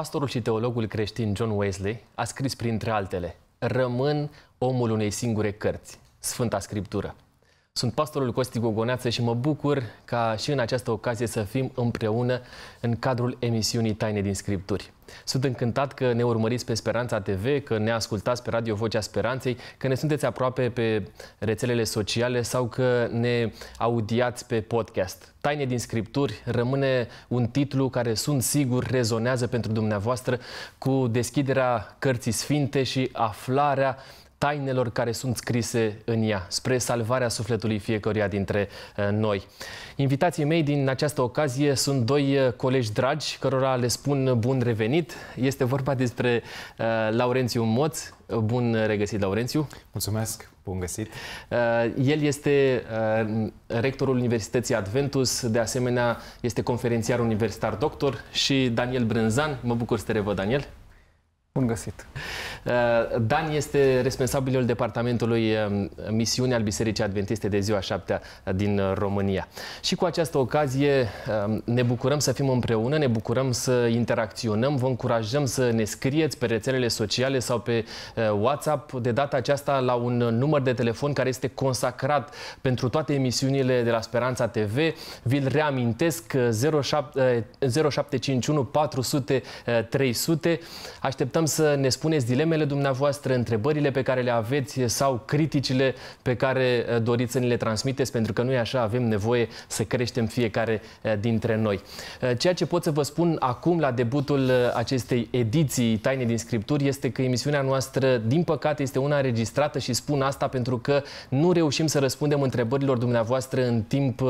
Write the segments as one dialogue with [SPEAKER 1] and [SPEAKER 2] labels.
[SPEAKER 1] Pastorul și teologul creștin John Wesley a scris printre altele Rămân omul unei singure cărți, Sfânta Scriptură. Sunt pastorul Costi Gogoneață și mă bucur ca și în această ocazie să fim împreună în cadrul emisiunii Taine din Scripturi. Sunt încântat că ne urmăriți pe Speranța TV, că ne ascultați pe Radio Vocea Speranței, că ne sunteți aproape pe rețelele sociale sau că ne audiați pe podcast. Taine din Scripturi rămâne un titlu care sunt sigur rezonează pentru dumneavoastră cu deschiderea Cărții Sfinte și aflarea uh, tainelor care sunt scrise în ea, spre salvarea sufletului fiecăruia dintre eh, noi. Invitații mei din această ocazie sunt doi eh, colegi dragi, cărora le spun bun revenit. Este vorba despre uh, Laurențiu Moț. Bun regăsit, Laurențiu! Mulțumesc! Bun găsit! El este rectorul Universității Adventus, de asemenea este conferențiar universitar doctor și Daniel Brânzan. Mă bucur să te revăd, Daniel! Bun găsit! Uh, Dan este responsabilul departamentului uh, misiune al Bisericii Adventiste de ziua 7 uh, din România. Și cu această ocazie ne bucurăm să fim împreună, ne bucurăm să interacționăm, vă încurajăm să ne scrieți pe rețelele sociale sau pe WhatsApp, de data aceasta la un număr de telefon care este consacrat pentru toate emisiunile de la Speranța TV. Vi-l reamintesc 0751 400 300. Așteptăm să ne spuneți dileme temele dumneavoastră, întrebările pe care le aveți sau criticile pe care eh, doriți să ni le transmiteți, pentru că noi așa avem nevoie să creștem fiecare eh, dintre noi. Eh, ceea ce pot să vă spun acum la debutul acestei ediții Taine din Scripturi este că emisiunea noastră, din păcate, este una înregistrată și spun asta pentru că nu reușim să răspundem întrebărilor dumneavoastră în timp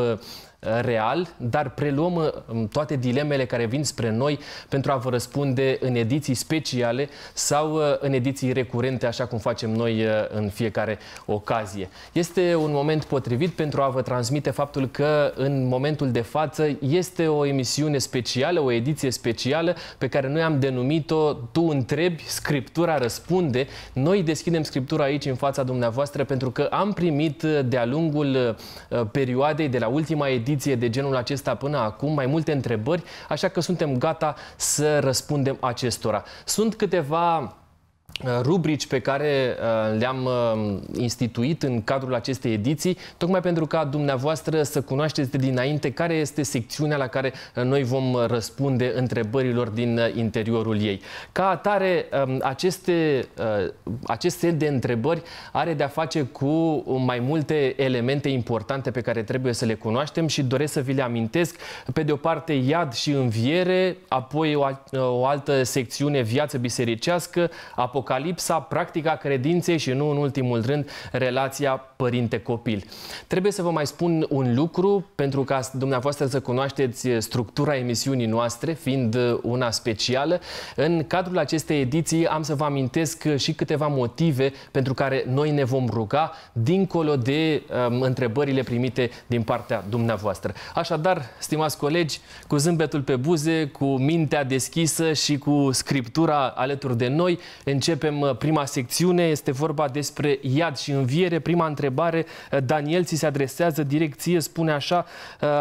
[SPEAKER 1] Uh, real, dar preluăm uh, um, toate dilemele care vin spre noi pentru a vă răspunde în ediții speciale sau uh, în ediții recurente, așa cum facem noi în fiecare ocazie. Este un moment potrivit pentru a vă transmite faptul că în momentul de față este o emisiune specială, o ediție specială pe care noi am denumit-o Tu întrebi, Scriptura răspunde. Noi deschidem Scriptura aici în fața dumneavoastră pentru că am primit de-a lungul perioadei de la ultima ediție competiție de genul acesta până acum, mai multe întrebări, așa că suntem gata să răspundem acestora. Sunt câteva Uh, rubrici pe care uh, le-am uh, instituit în cadrul acestei ediții, tocmai pentru ca dumneavoastră să cunoașteți de dinainte care este secțiunea la care noi vom răspunde întrebărilor din interiorul ei. Ca atare, um, aceste, acest set de întrebări are de-a face cu mai multe elemente importante pe care trebuie să le cunoaștem și doresc să vi le amintesc. Pe de o parte, iad și înviere, apoi o, altă secțiune, viață bisericească, apoi apocalipsa, practica credinței și nu în ultimul rând relația părinte-copil. Trebuie să vă mai spun un lucru pentru ca dumneavoastră să cunoașteți structura emisiunii noastre, fiind una specială. În cadrul acestei ediții am să vă amintesc și câteva motive pentru care noi ne vom ruga dincolo de um, întrebările primite din partea dumneavoastră. Așadar, stimați colegi, cu zâmbetul pe buze, cu mintea deschisă și cu scriptura alături de noi, încep. Începem uh, prima secțiune, este vorba despre iad și înviere. Prima întrebare, uh, Daniel ți se adresează direcție, spune așa,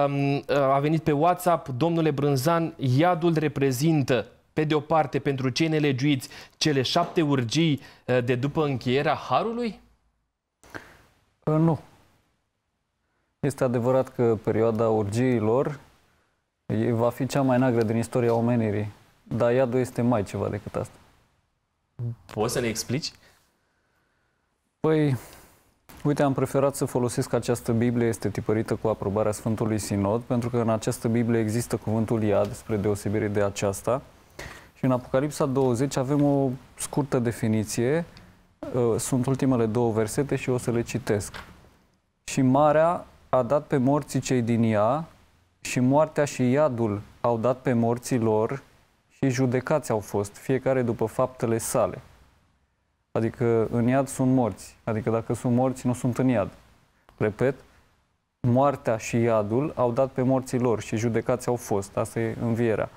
[SPEAKER 1] um, uh, a venit pe WhatsApp, domnule Brânzan, iadul reprezintă pe de o parte pentru cei nelegiuiți cele șapte urgii de după încheierea Harului?
[SPEAKER 2] Nu. Este adevărat că perioada urgiilor va fi cea mai neagră din istoria omenirii, dar iadul este mai ceva decât asta. Poți să ne explici? Păi, uite, am preferat să folosesc această Biblie, este tipărită cu aprobarea Sfântului Sinod, pentru că în această Biblie există cuvântul iad, spre deosebire de aceasta. Și în Apocalipsa 20 avem o scurtă definiție, uh, sunt ultimele două versete și o să le citesc. Și marea a dat pe morții cei din ea, și moartea și iadul au dat pe morții lor, și judecați au fost, fiecare după faptele sale. Adică în iad sunt morți. Adică dacă sunt morți, nu sunt în iad. Repet, moartea și iadul au dat pe morții lor și judecați au fost. Asta e învierea.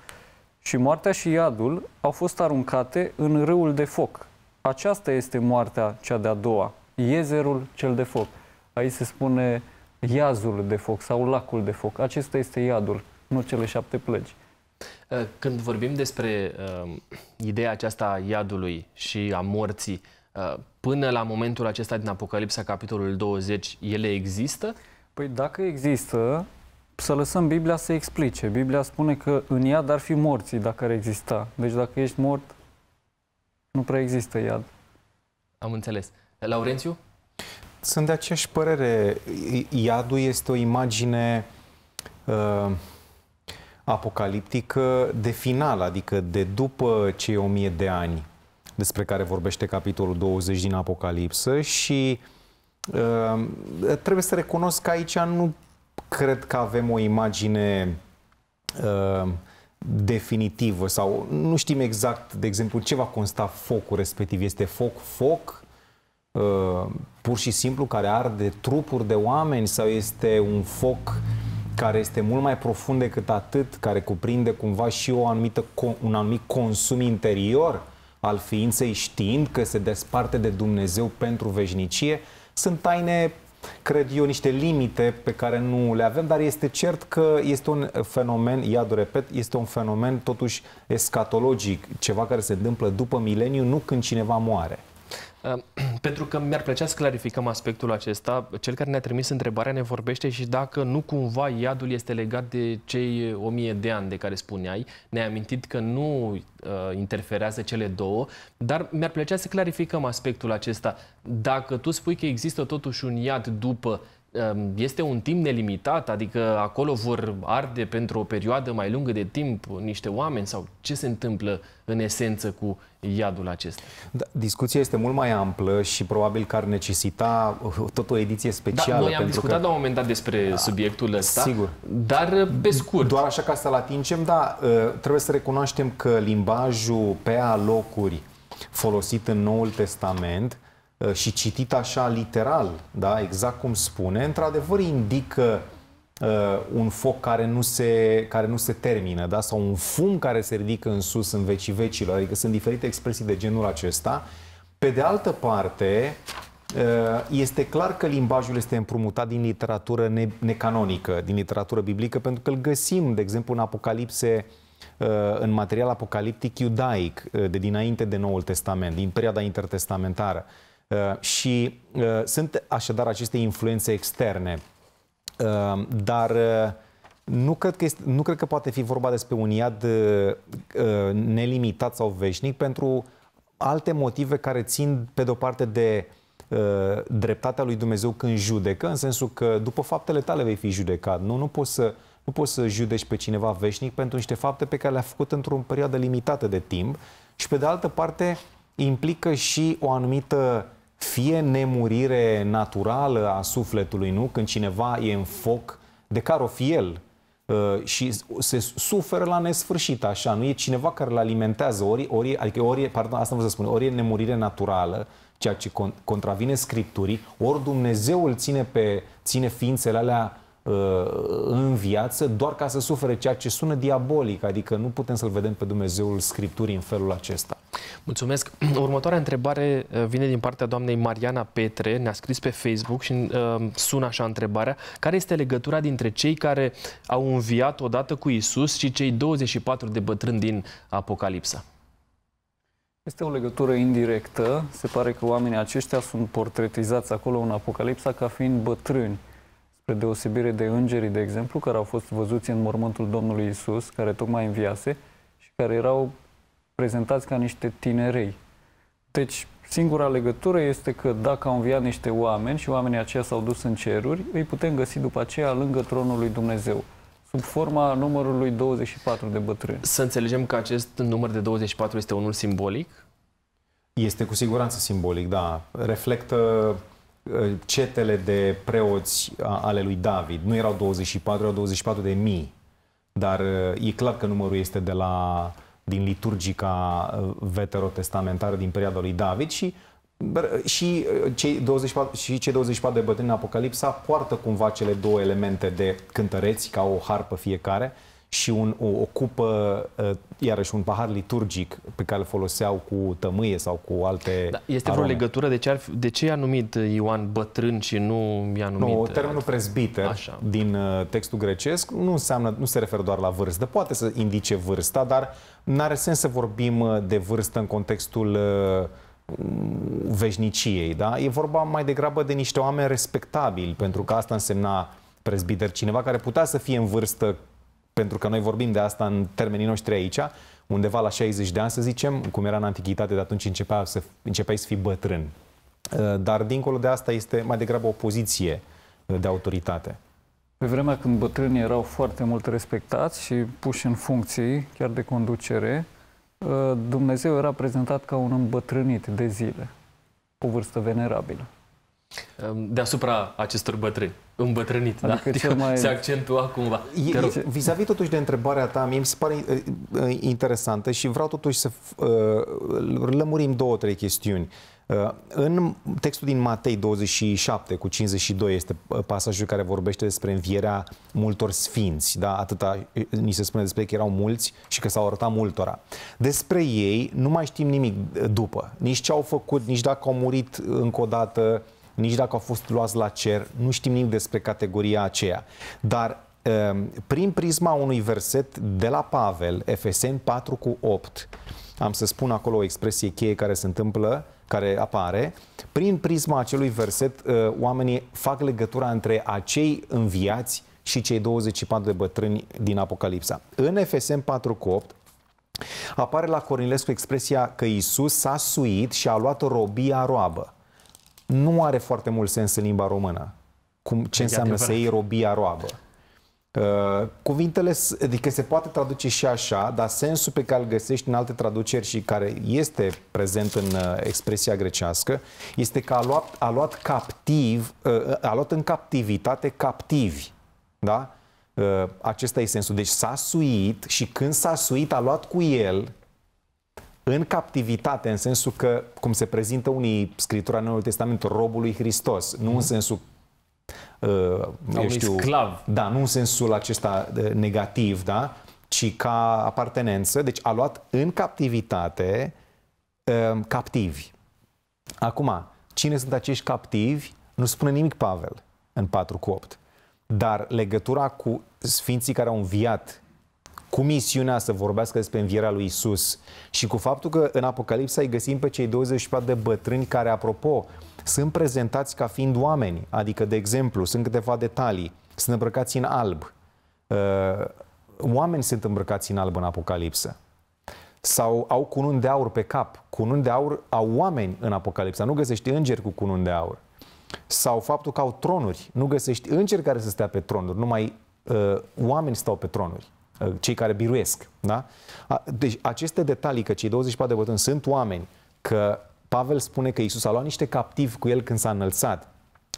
[SPEAKER 2] Și moartea și iadul au fost aruncate în râul de foc. Aceasta este moartea cea de-a doua, iezerul cel de foc. Aici se spune iazul de foc sau lacul de foc. Acesta este iadul, nu cele șapte plăgi.
[SPEAKER 1] Uh, când vorbim despre uh, ideea aceasta a iadului și a morții, uh, până la momentul acesta din Apocalipsa,
[SPEAKER 2] capitolul 20, ele există? Păi dacă există, să lăsăm Biblia să explice. Biblia spune că în iad ar fi morții dacă ar exista. Deci dacă ești mort,
[SPEAKER 3] nu prea există iad. Am înțeles.
[SPEAKER 1] Laurențiu?
[SPEAKER 3] Sunt de aceeași părere. Iadul este o imagine... Uh, apocaliptică de final, adică de după cei 1000 de ani despre care vorbește capitolul 20 din Apocalipsă și uh, trebuie să recunosc că aici nu cred că avem o imagine uh, definitivă sau nu știm exact, de exemplu, ce va consta focul respectiv. Este foc, foc, uh, pur și simplu, care arde trupuri de oameni sau este un foc uh, care este mult mai profund decât atât, care cuprinde cumva și o anumită, un anumit consum interior al ființei știind că se desparte de Dumnezeu pentru veșnicie, sunt taine cred eu, niște limite pe care nu le avem, dar este cert că este un fenomen, iadul repet, este un fenomen totuși escatologic, ceva care se întâmplă după mileniu, nu când cineva moare.
[SPEAKER 1] Ehm, pentru că mi-ar plăcea să clarificăm aspectul acesta, cel care ne-a trimis întrebarea ne vorbește și dacă nu cumva iadul este legat de cei 1000 de ani de care spuneai. Ne-ai amintit că nu uh, interferează cele două, dar mi-ar plăcea să clarificăm aspectul acesta. Dacă tu spui că există totuși un iad după Ehm, este un timp nelimitat, adică acolo vor arde pentru o perioadă mai lungă de timp niște oameni sau ce se întâmplă în esență cu iadul acesta?
[SPEAKER 3] Da, discuția este mult mai amplă și probabil că ar necesita uh, tot o ediție specială. Da, noi am pentru discutat că...
[SPEAKER 1] la un moment dat despre da, subiectul ăsta, sigur.
[SPEAKER 3] dar uh, pe scurt. Doar așa ca să-l atingem, da, uh, trebuie să recunoaștem că limbajul pe alocuri folosit în Noul Testament Uh, și citit așa literal, da, exact cum spune, într-adevăr indică uh, un foc care nu se, care nu se termină, da, sau un fum care se ridică în sus în vecii vecilor, adică sunt diferite expresii de genul acesta. Pe de altă parte, uh, este clar că limbajul este împrumutat din literatură ne- necanonică, din literatură biblică, pentru că îl găsim, de exemplu, în Apocalipse, uh, în material apocaliptic iudaic de dinainte de Noul Testament, din perioada intertestamentară. Uh, și uh, sunt așadar aceste influențe externe. Uh, dar nu cred, că este, nu cred că poate fi vorba despre un iad nelimitat sau veșnic pentru alte motive care țin, pe de-o parte, de dreptatea lui Dumnezeu când judecă, în sensul că după faptele tale vei fi judecat. Nu, nu poți să, nu poți să judeci pe cineva veșnic pentru niște fapte pe care le-a făcut într-o perioadă limitată de timp și pe de altă parte implică și o anumită fie nemurire naturală a sufletului, nu? Când cineva e în foc de el? Uh, și se suferă la nesfârșit, așa, nu? E cineva care îl alimentează, ori, ori, adică ori, pardon, asta vreau să spun, ori e nemurire naturală, ceea ce contravine Scripturii, ori Dumnezeu îl ține, pe, ține ființele alea uh, în viață doar ca să sufere ceea ce sună diabolic, adică nu putem să-L vedem pe Dumnezeul Scripturii în felul acesta. Mulțumesc. Următoarea
[SPEAKER 1] întrebare uh, vine din partea doamnei Mariana Petre, ne-a scris pe Facebook și uh, sună așa întrebarea. Care este legătura dintre cei care au înviat odată cu Isus și cei 24 de bătrâni din Apocalipsa?
[SPEAKER 2] Este o legătură indirectă. Se pare că oamenii aceștia sunt portretizați acolo în Apocalipsa ca fiind bătrâni spre deosebire de îngerii, de exemplu, care au fost văzuți în mormântul Domnului Isus, care tocmai înviase și care erau prezentați ca niște tinerei. Deci, singura legătură este că dacă au înviat niște oameni și oamenii aceia s-au dus în ceruri, îi putem găsi după aceea lângă tronul lui Dumnezeu sub forma numărului 24 de bătrâni. Să înțelegem că acest număr de 24 este unul
[SPEAKER 1] simbolic?
[SPEAKER 3] Este cu siguranță simbolic, da. Reflectă uh, cetele de preoți ale lui David. Nu erau 24, erau 24 de mii. Dar uh, e clar că numărul este de la din liturgica uh, veterotestamentară din perioada lui David și uh, și cei 24, și cei 24 de bătrâni în Apocalipsa poartă cumva cele două elemente de cântăreți ca o harpă fiecare, și un, o, o cupă, uh, iarăși un pahar liturgic pe care îl foloseau cu tămâie sau cu alte da, Este arome. vreo legătură? De ce, ar, de ce i-a numit ă, Ioan bătrân și nu i-a numit... Nu, ă, termenul prezbiter Așa. din uh, textul grecesc nu, înseamnă, nu se referă doar la vârstă. Poate să indice vârsta, dar n are sens să vorbim de vârstă în contextul uh, veșniciei, da? E vorba mai degrabă de niște oameni respectabili, pentru că asta însemna prezbiter, cineva care putea să fie în vârstă pentru că noi vorbim de asta în termenii noștri aici, undeva la 60 de ani, să zicem, cum era în antichitate, de atunci începea să, începeai să fii bătrân. Uh, dar dincolo de asta este mai degrabă o poziție de autoritate.
[SPEAKER 2] Pe vremea când bătrânii erau foarte mult respectați și puși în funcții, chiar de conducere, uh, Dumnezeu era prezentat ca un îmbătrânit de zile, o vârstă venerabilă.
[SPEAKER 1] Deasupra acestor bătrâni îmbătrânit, da? adică da? Cel adică mai... Se accentua cumva.
[SPEAKER 3] vis-a-vis totuși de întrebarea ta, mie mi se pare uh, uh, interesantă și vreau totuși să uh, lămurim două, trei chestiuni. Uh, în textul din Matei 27 cu 52 este uh, pasajul care vorbește despre învierea multor sfinți, da? Atâta ni se spune despre că erau mulți și că s-au arătat multora. Despre ei nu mai știm nimic după, nici ce au făcut, nici dacă au murit încă o dată, uh, nici dacă au fost luați la cer, nu știm nimic despre categoria aceea. Dar ehm, prin prisma unui verset de la Pavel, Efesen 4 cu 8, am să spun acolo o expresie cheie care se întâmplă, care apare, prin prisma acelui verset, eh, oamenii fac legătura între acei înviați și cei 24 de bătrâni din Apocalipsa. În Efesen 4 cu 8, apare la Cornilescu expresia că Isus s-a suit și a luat robia roabă nu are foarte mult sens în limba română. Cum, ce înseamnă să iei robia roabă. Uh, cuvintele, adică se poate traduce și așa, dar sensul pe care îl găsești în alte traduceri și care este prezent în uh, expresia grecească, este că a luat, a luat captiv, uh, a luat în captivitate captivi. Da? Uh, acesta e sensul. Deci s-a suit și când s-a suit a luat cu el în captivitate, în sensul că, cum se prezintă unii scritura în Noul Testament, robului Hristos, nu mm. în mhm. sensul uh, eu știu, sclav. Da, nu în sensul acesta uh, negativ, da, ci ca apartenență. Deci a luat în captivitate uh, captivi. Acum, cine sunt acești captivi? Nu spune nimic Pavel în 4 cu 8. Dar legătura cu sfinții care au înviat cu misiunea să vorbească despre învierea lui Isus și cu faptul că în Apocalipsa îi găsim pe cei 24 de bătrâni care, apropo, sunt prezentați ca fiind oameni, adică, de exemplu, sunt câteva detalii, sunt îmbrăcați în alb, uh, oameni sunt îmbrăcați în alb în Apocalipsă sau au cunun de aur pe cap. Cunun de aur au oameni în Apocalipsa, nu găsești îngeri cu cunun de aur. Sau faptul că au tronuri, nu găsești îngeri care să stea pe tronuri, numai uh, oameni stau pe tronuri. Uh, cei care biruiesc. Da? Deci aceste detalii, că cei 24 de bătrâni sunt oameni, că Pavel spune că Isus a luat niște captivi cu el când s-a înălțat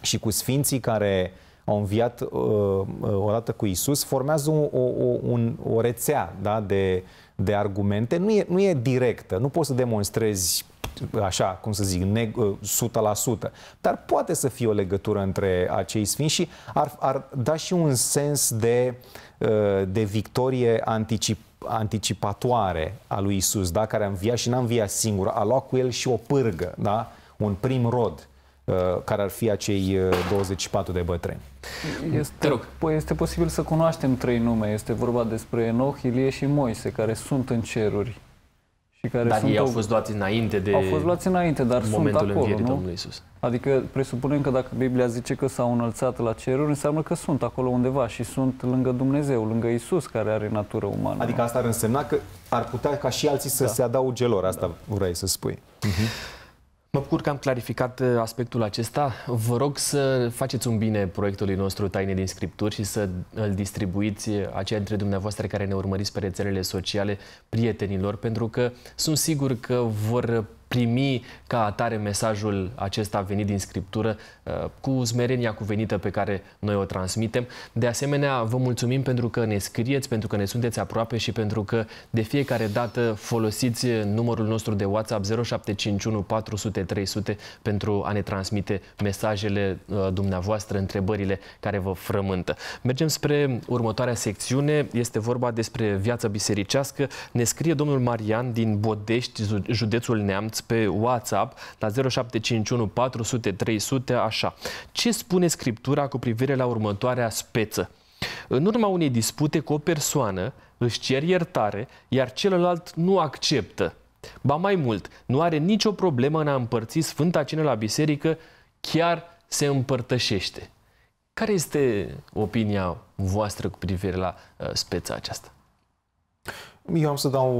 [SPEAKER 3] și cu sfinții care au înviat uh, uh odată cu Isus, formează un, o, o, un, o rețea da, de, de argumente. Nu e, nu e directă, nu poți să demonstrezi așa, cum să zic, 100%, uh, dar poate să fie o legătură între acei sfinți și ar, ar da și un sens de Uh, de victorie anticip, anticipatoare a lui Isus, da? care a înviat și n-a înviat singur, a luat cu el și o pârgă, da? un prim rod uh, care ar fi acei 24 uh, de bătrâni.
[SPEAKER 2] Este, este posibil să cunoaștem trei nume. Este vorba despre Enoch, Ilie și Moise, care sunt în ceruri și care dar sunt ei au fost luați
[SPEAKER 1] înainte de Au fost luați înainte, dar momentul sunt acolo, învierii nu? Domnului Isus.
[SPEAKER 2] Adică presupunem că dacă Biblia zice că s-au înălțat la ceruri, înseamnă că sunt acolo undeva și sunt lângă Dumnezeu, lângă Isus
[SPEAKER 3] care are natură umană. Adică asta ar însemna că ar putea ca și alții să da. se adauge lor, asta da. vrei să spui. Uh-huh. Mă bucur că am clarificat uh, aspectul acesta. Vă rog să
[SPEAKER 1] faceți un bine proiectului nostru Taine din Scripturi și să îl distribuiți uh, aceia dintre dumneavoastră care ne urmăriți pe rețelele sociale prietenilor, pentru că sunt sigur că vor primi ca atare mesajul acesta venit din Scriptură uh, cu smerenia cuvenită pe care noi o transmitem. De asemenea, vă mulțumim pentru că ne scrieți, pentru că ne sunteți aproape și pentru că de fiecare dată folosiți numărul nostru de WhatsApp 0751 400 300 pentru a ne transmite mesajele uh, dumneavoastră, întrebările care vă frământă. Mergem spre următoarea secțiune. Este vorba despre viața bisericească. Ne scrie domnul Marian din Bodești, județul Neamț, pe WhatsApp la 0751 400 300 așa. Ce spune Scriptura cu privire la următoarea speță? În urma unei dispute cu o persoană, își cer iertare, iar celălalt nu acceptă. Ba mai mult, nu are nicio problemă în a împărți Sfânta Cină la biserică, chiar se împărtășește. Care este opinia voastră cu privire la uh, speța aceasta?
[SPEAKER 3] Eu am să dau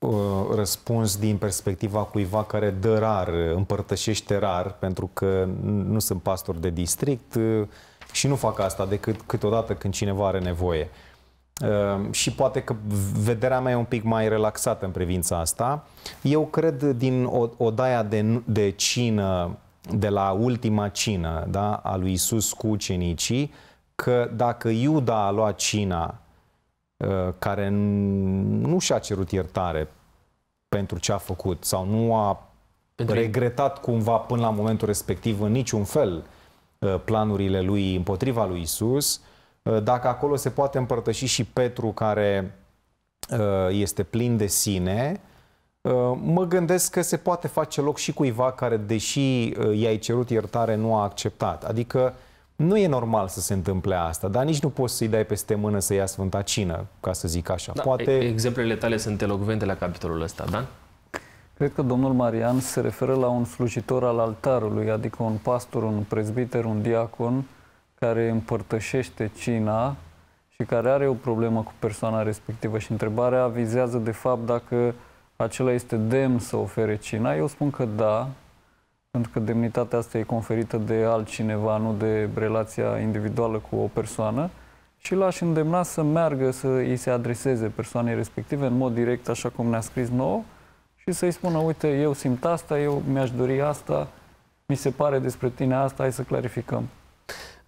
[SPEAKER 3] Uh, răspuns din perspectiva cuiva care dă rar, împărtășește rar, pentru că nu sunt pastor de district uh, și nu fac asta decât câteodată când cineva are nevoie. Uh, și poate că vederea mea e un pic mai relaxată în privința asta. Eu cred din odaia de, de cină, de la ultima cină da, a lui Isus cu ucenicii, că dacă Iuda a luat cina Uh, care nu și-a cerut iertare pentru ce a făcut sau nu a pentru regretat cumva până la momentul respectiv în niciun fel uh, planurile lui împotriva lui Isus, uh, dacă acolo se poate împărtăși și Petru care este plin de sine, mă gândesc că se poate face loc și cuiva care, deși i-ai cerut iertare, nu a acceptat. Adică nu e normal să se întâmple asta, dar nici nu poți să-i dai peste mână să ia Sfânta Cină, ca să zic așa. Da, Poate...
[SPEAKER 1] Exemplele tale sunt elocvente la capitolul ăsta, da?
[SPEAKER 2] Cred că domnul Marian se referă la un slujitor al altarului, adică un pastor, un prezbiter, un diacon care împărtășește cina și care are o problemă cu persoana respectivă și întrebarea vizează de fapt dacă acela este demn să ofere cina. Eu spun că da, pentru că demnitatea asta e conferită de altcineva, nu de relația individuală cu o persoană și l-aș îndemna să meargă, să îi se adreseze persoanei respective în mod direct, așa cum ne-a scris nouă, și să-i spună, uite, eu simt asta, eu mi-aș dori asta, mi se pare despre tine asta, hai să clarificăm.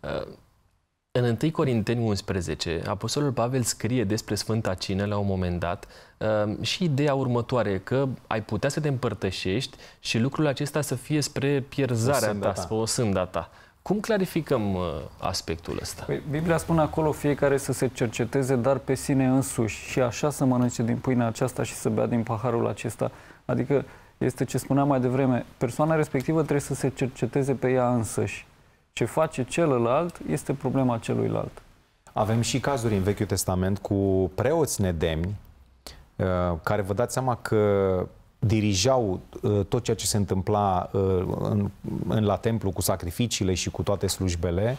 [SPEAKER 2] Uh, în 1 Corinteni 11, Apostolul Pavel
[SPEAKER 1] scrie despre Sfânta Cină la un moment dat uh, și ideea următoare, că ai putea să te împărtășești și lucrul acesta să fie spre pierzarea ta, spre o sânda ta. Cum clarificăm uh, aspectul ăsta?
[SPEAKER 2] Păi, Biblia spune acolo fiecare să se cerceteze, dar pe sine însuși și așa să mănânce din pâinea aceasta și să bea din paharul acesta. Adică este ce spuneam mai devreme, persoana respectivă trebuie să se cerceteze pe ea însăși
[SPEAKER 3] ce face celălalt este problema celuilalt. Avem și cazuri în Vechiul Testament cu preoți nedemni uh, care vă dați seama că dirijau uh, tot ceea ce se întâmpla uh, în, în, la templu cu sacrificiile și cu toate slujbele,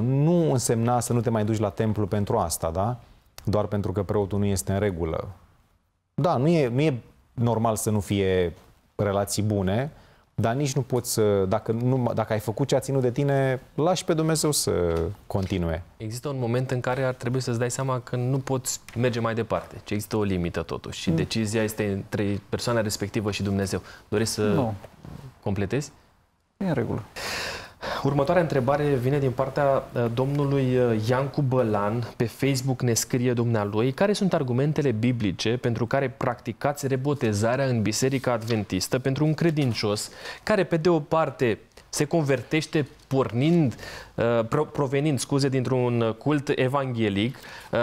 [SPEAKER 3] nu însemna să nu te mai duci la templu pentru asta, da? Doar pentru că preotul nu este în regulă. Da, nu e, nu e normal să nu fie relații bune, dar nici nu poți să, dacă, nu, dacă ai făcut ce a ținut de tine, lași pe Dumnezeu să continue.
[SPEAKER 1] Există un moment în care ar trebui să-ți dai seama că nu poți merge mai departe, Ce există o limită totuși. Și mm. decizia este între persoana respectivă și Dumnezeu. Doresc să nu. completezi? E în regulă. Următoarea întrebare vine din partea uh, domnului uh, Iancu Bălan. Pe Facebook ne scrie dumnealui care sunt argumentele biblice pentru care practicați rebotezarea în Biserica Adventistă pentru un credincios care, pe de o parte, se convertește pornind, uh, provenind, scuze, dintr-un cult evanghelic,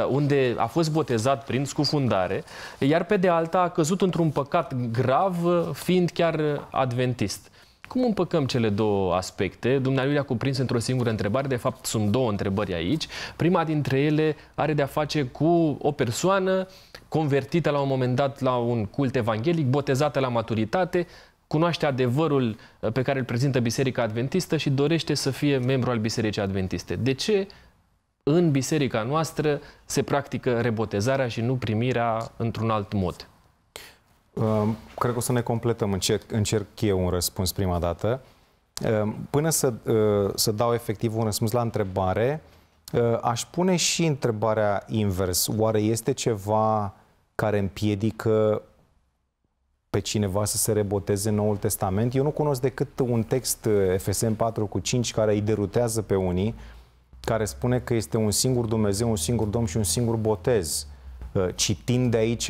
[SPEAKER 1] unde a fost botezat prin scufundare, iar pe de alta a căzut într-un păcat grav, fiind chiar adventist. Cum împăcăm cele două aspecte? Dumnealui a cuprins într-o singură întrebare, de fapt sunt două întrebări aici. Prima dintre ele are de-a face cu o persoană convertită la un moment dat la un cult evanghelic, botezată la maturitate, cunoaște adevărul uh, pe care îl prezintă Biserica Adventistă și dorește să fie membru al Bisericii Adventiste. De ce în biserica noastră se practică rebotezarea și nu primirea într-un alt mod?
[SPEAKER 3] Ehm, cred că o să ne completăm. Încerc, încerc eu un răspuns prima dată. Ehm, până să, ehm, să dau efectiv un răspuns la întrebare, aș pune și întrebarea invers. Oare este ceva care împiedică pe cineva să se reboteze în Noul Testament? Eu nu cunosc decât un text eh, FSM 4 cu 5 care îi derutează pe unii, care spune că este un singur Dumnezeu, un singur Domn și un singur botez. Eh, citind de aici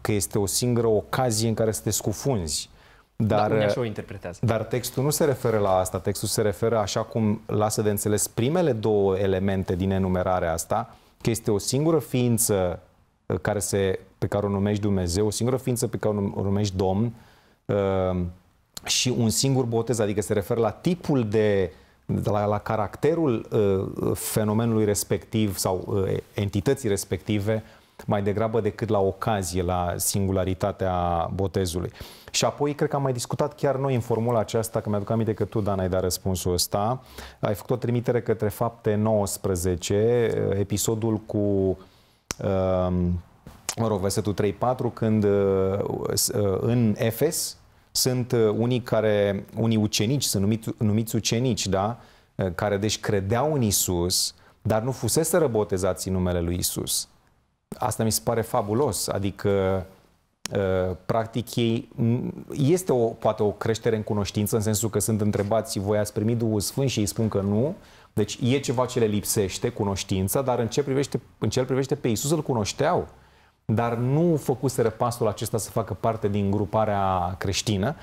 [SPEAKER 3] că este o singură ocazie în care să te scufunzi. Da, dar, da, așa o
[SPEAKER 1] interpretează. Dar
[SPEAKER 3] textul nu se referă la asta. Textul se referă, așa cum lasă de înțeles primele două elemente din enumerarea asta, că este o singură ființă eh, care se, pe care o numești Dumnezeu, o singură ființă pe care o numești Domn eh, și un singur botez, adică se referă la tipul de la, la caracterul eh, fenomenului respectiv sau entității respective mai degrabă decât la ocazie, la singularitatea botezului. Și apoi, cred că am mai discutat chiar noi în formula aceasta, că mi-aduc aminte că tu, Dan, ai dat răspunsul ăsta. Ai făcut o trimitere către fapte 19, eh, episodul cu... Um, mă rog, versetul 3-4, când uh, în Efes sunt unii care, unii ucenici, sunt numiți, numiți ucenici, da? care deci credeau în Isus, dar nu fusese răbotezați în numele lui Isus. Asta mi se pare fabulos, adică ă, practic ei, este o, poate o creștere în cunoștință, în sensul că sunt întrebați, voi ați primit Duhul Sfânt și ei spun că nu, deci e ceva ce le lipsește, cunoștința, dar în ce privește, în ce privește pe Isus îl cunoșteau dar nu făcuseră pasul acesta să facă parte din gruparea creștină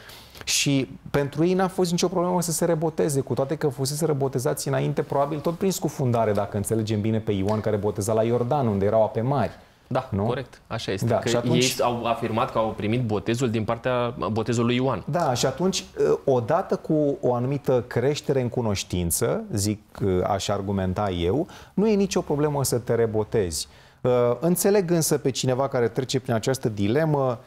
[SPEAKER 3] și pentru ei n-a fost nicio problemă să se reboteze, cu toate că fusese rebotezați înainte, probabil tot prin scufundare, dacă înțelegem bine pe Ioan care boteza la Iordan, unde erau ape mari. Da, nu? corect.
[SPEAKER 1] Așa este. Da, că și atunci... Ei au afirmat că au primit botezul din partea
[SPEAKER 3] botezului Ioan. Da, și atunci, ă, odată cu o anumită creștere în cunoștință, zic, ă, aș argumenta eu, nu e nicio problemă să te rebotezi. Uh, înțeleg însă pe cineva care trece prin această dilemă,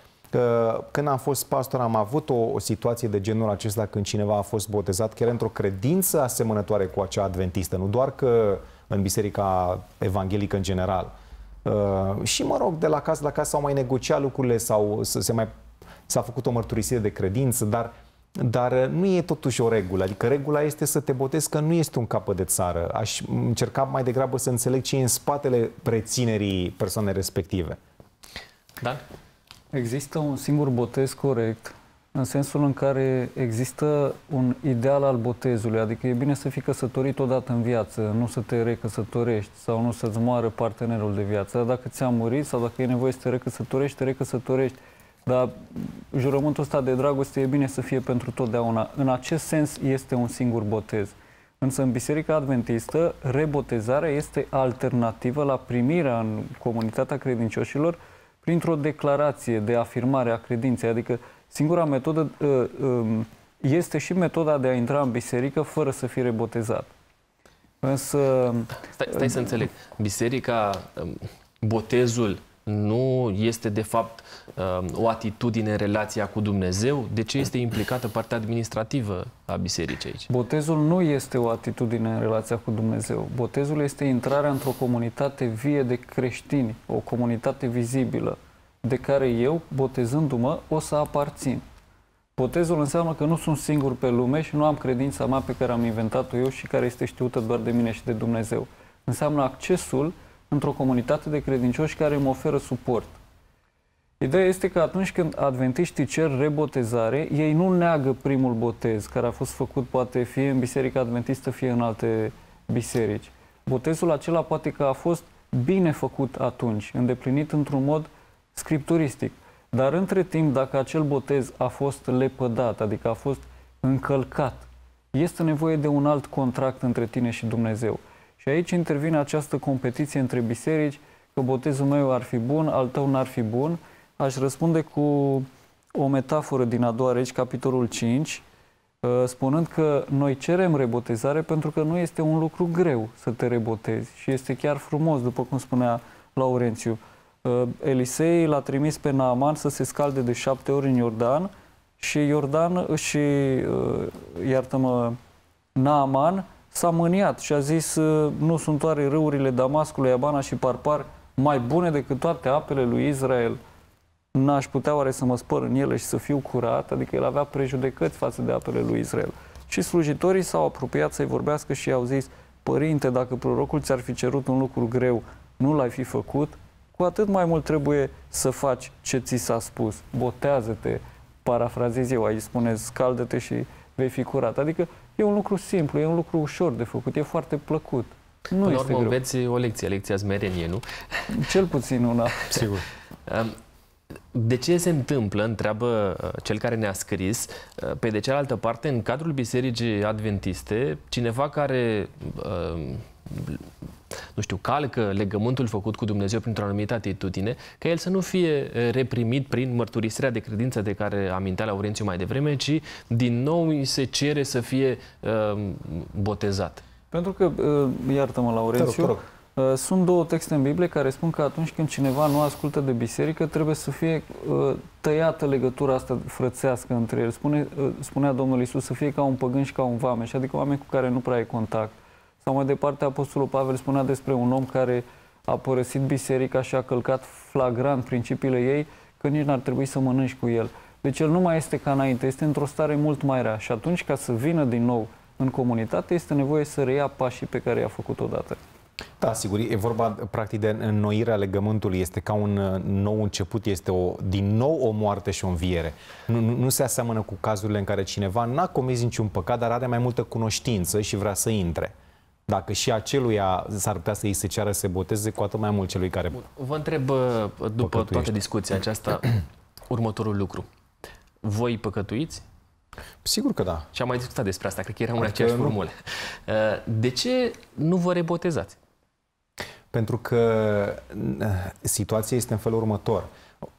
[SPEAKER 3] când am fost pastor am avut o, o situație de genul acesta când cineva a fost botezat chiar într-o credință asemănătoare cu acea adventistă, nu doar că în biserica evanghelică în general. Uh, și mă rog, de la casă la casă s-au mai negociat lucrurile sau se mai s-a făcut o mărturisire de credință, dar dar uh, nu e totuși o regulă. Adică regula este să te botezi că nu este un capăt de țară. Aș încerca mai degrabă să înțeleg ce e în spatele preținerii persoanei respective. Da? Există un singur
[SPEAKER 2] botez corect, în sensul în care există un ideal al botezului, adică e bine să fii căsătorit odată în viață, nu să te recăsătorești sau nu să-ți moară partenerul de viață. Dar dacă ți-a murit sau dacă e nevoie să te recăsătorești, te recăsătorești. Dar jurământul ăsta de dragoste e bine să fie pentru totdeauna. În acest sens este un singur botez. Însă în Biserica Adventistă, rebotezarea este alternativă la primirea în comunitatea credincioșilor printr-o declarație de afirmare a credinței. Adică singura metodă ă, ă, este și metoda de a intra în biserică fără să fii rebotezat. Însă... Stai, stai să înțeleg.
[SPEAKER 1] Biserica, ă, botezul, nu este de fapt um, o atitudine în relația cu Dumnezeu? De ce este implicată partea administrativă a bisericii aici?
[SPEAKER 2] Botezul nu este o atitudine în relația cu Dumnezeu. Botezul este intrarea într-o comunitate vie de creștini, o comunitate vizibilă, de care eu, botezându-mă, o să aparțin. Botezul înseamnă că nu sunt singur pe lume și nu am credința mea pe care am inventat-o eu și care este știută doar de mine și de Dumnezeu. Înseamnă accesul într-o comunitate de credincioși care îmi oferă suport. Ideea este că atunci când adventiștii cer rebotezare, ei nu neagă primul botez, care a fost făcut poate fie în biserica adventistă, fie în alte biserici. Botezul acela poate că a fost bine făcut atunci, îndeplinit într-un mod scripturistic. Dar între timp, dacă acel botez a fost lepădat, adică a fost încălcat, este nevoie de un alt contract între tine și Dumnezeu. Și aici intervine această competiție între biserici, că botezul meu ar fi bun, al tău n-ar fi bun. Aș răspunde cu o metaforă din a doua regi, capitolul 5, ă, spunând că noi cerem rebotezare pentru că nu este un lucru greu să te rebotezi și este chiar frumos, după cum spunea Laurențiu. Ă, Elisei l-a trimis pe Naaman să se scalde de șapte ori în Iordan și Iordan și, ă, iartă-mă, Naaman s-a mâniat și a zis ă, nu sunt oare râurile Damascului, Abana și Parpar mai bune decât toate apele lui Israel? N-aș putea oare să mă spăr în ele și să fiu curat? Adică el avea prejudecăți față de apele lui Israel. Și slujitorii s-au apropiat să-i vorbească și i-au zis, Părinte, dacă prorocul ți-ar fi cerut un lucru greu, nu l-ai fi făcut, cu atât mai mult trebuie să faci ce ți s-a spus. Botează-te, parafrazez eu, aici spune, scaldă-te și vei fi curat. Adică E un lucru simplu, e un lucru ușor de făcut, e foarte plăcut. Nu Până este urmă, greu.
[SPEAKER 1] înveți o lecție, lecția smerenie, nu? Cel puțin una. Sigur. De ce se întâmplă, întreabă uh, cel care ne-a scris, uh, pe de cealaltă parte, în cadrul Bisericii Adventiste, cineva care uh, nu știu, calcă legământul făcut cu Dumnezeu printr-o anumită atitudine, ca el să nu fie reprimit prin mărturisirea de credință de care amintea Laurențiu mai devreme, ci din nou îi se cere să fie uh, botezat.
[SPEAKER 2] Pentru că, uh, iartă-mă, Laurențiu, rog, rog. Uh, sunt două texte în Biblie care spun că atunci când cineva nu ascultă de biserică, trebuie să fie uh, tăiată legătura asta frățească între el. Spune, uh, spunea Domnul Isus să fie ca un păgân și ca un vameș, adică oameni cu care nu prea ai contact. Sau mai departe, Apostolul Pavel spunea despre un om care a părăsit biserica și a călcat flagrant principiile ei, că nici n-ar trebui să mănânci cu el. Deci el nu mai este ca înainte, este într-o stare mult mai rea. Și atunci, ca să vină din nou în comunitate, este nevoie
[SPEAKER 3] să reia pașii pe care i-a făcut odată. Da, sigur, e vorba practic de înnoirea legământului, este ca un uh, nou început, este o, din nou o moarte și o înviere. Nu, nu, nu se aseamănă cu cazurile în care cineva n-a comis niciun păcat, dar are mai multă cunoștință și vrea să intre. Dacă și aceluia s-ar putea să îi se ceară să se boteze, cu atât mai mult celui care... Bun.
[SPEAKER 1] Vă întreb, uh, după păcătuiești. toată discuția aceasta,
[SPEAKER 3] următorul lucru. Voi
[SPEAKER 1] păcătuiți? Sigur că da. Și am mai discutat despre asta, cred că era în aceeași formulă. Uh, de ce nu vă rebotezați?
[SPEAKER 3] Pentru că uh, situația este în felul următor.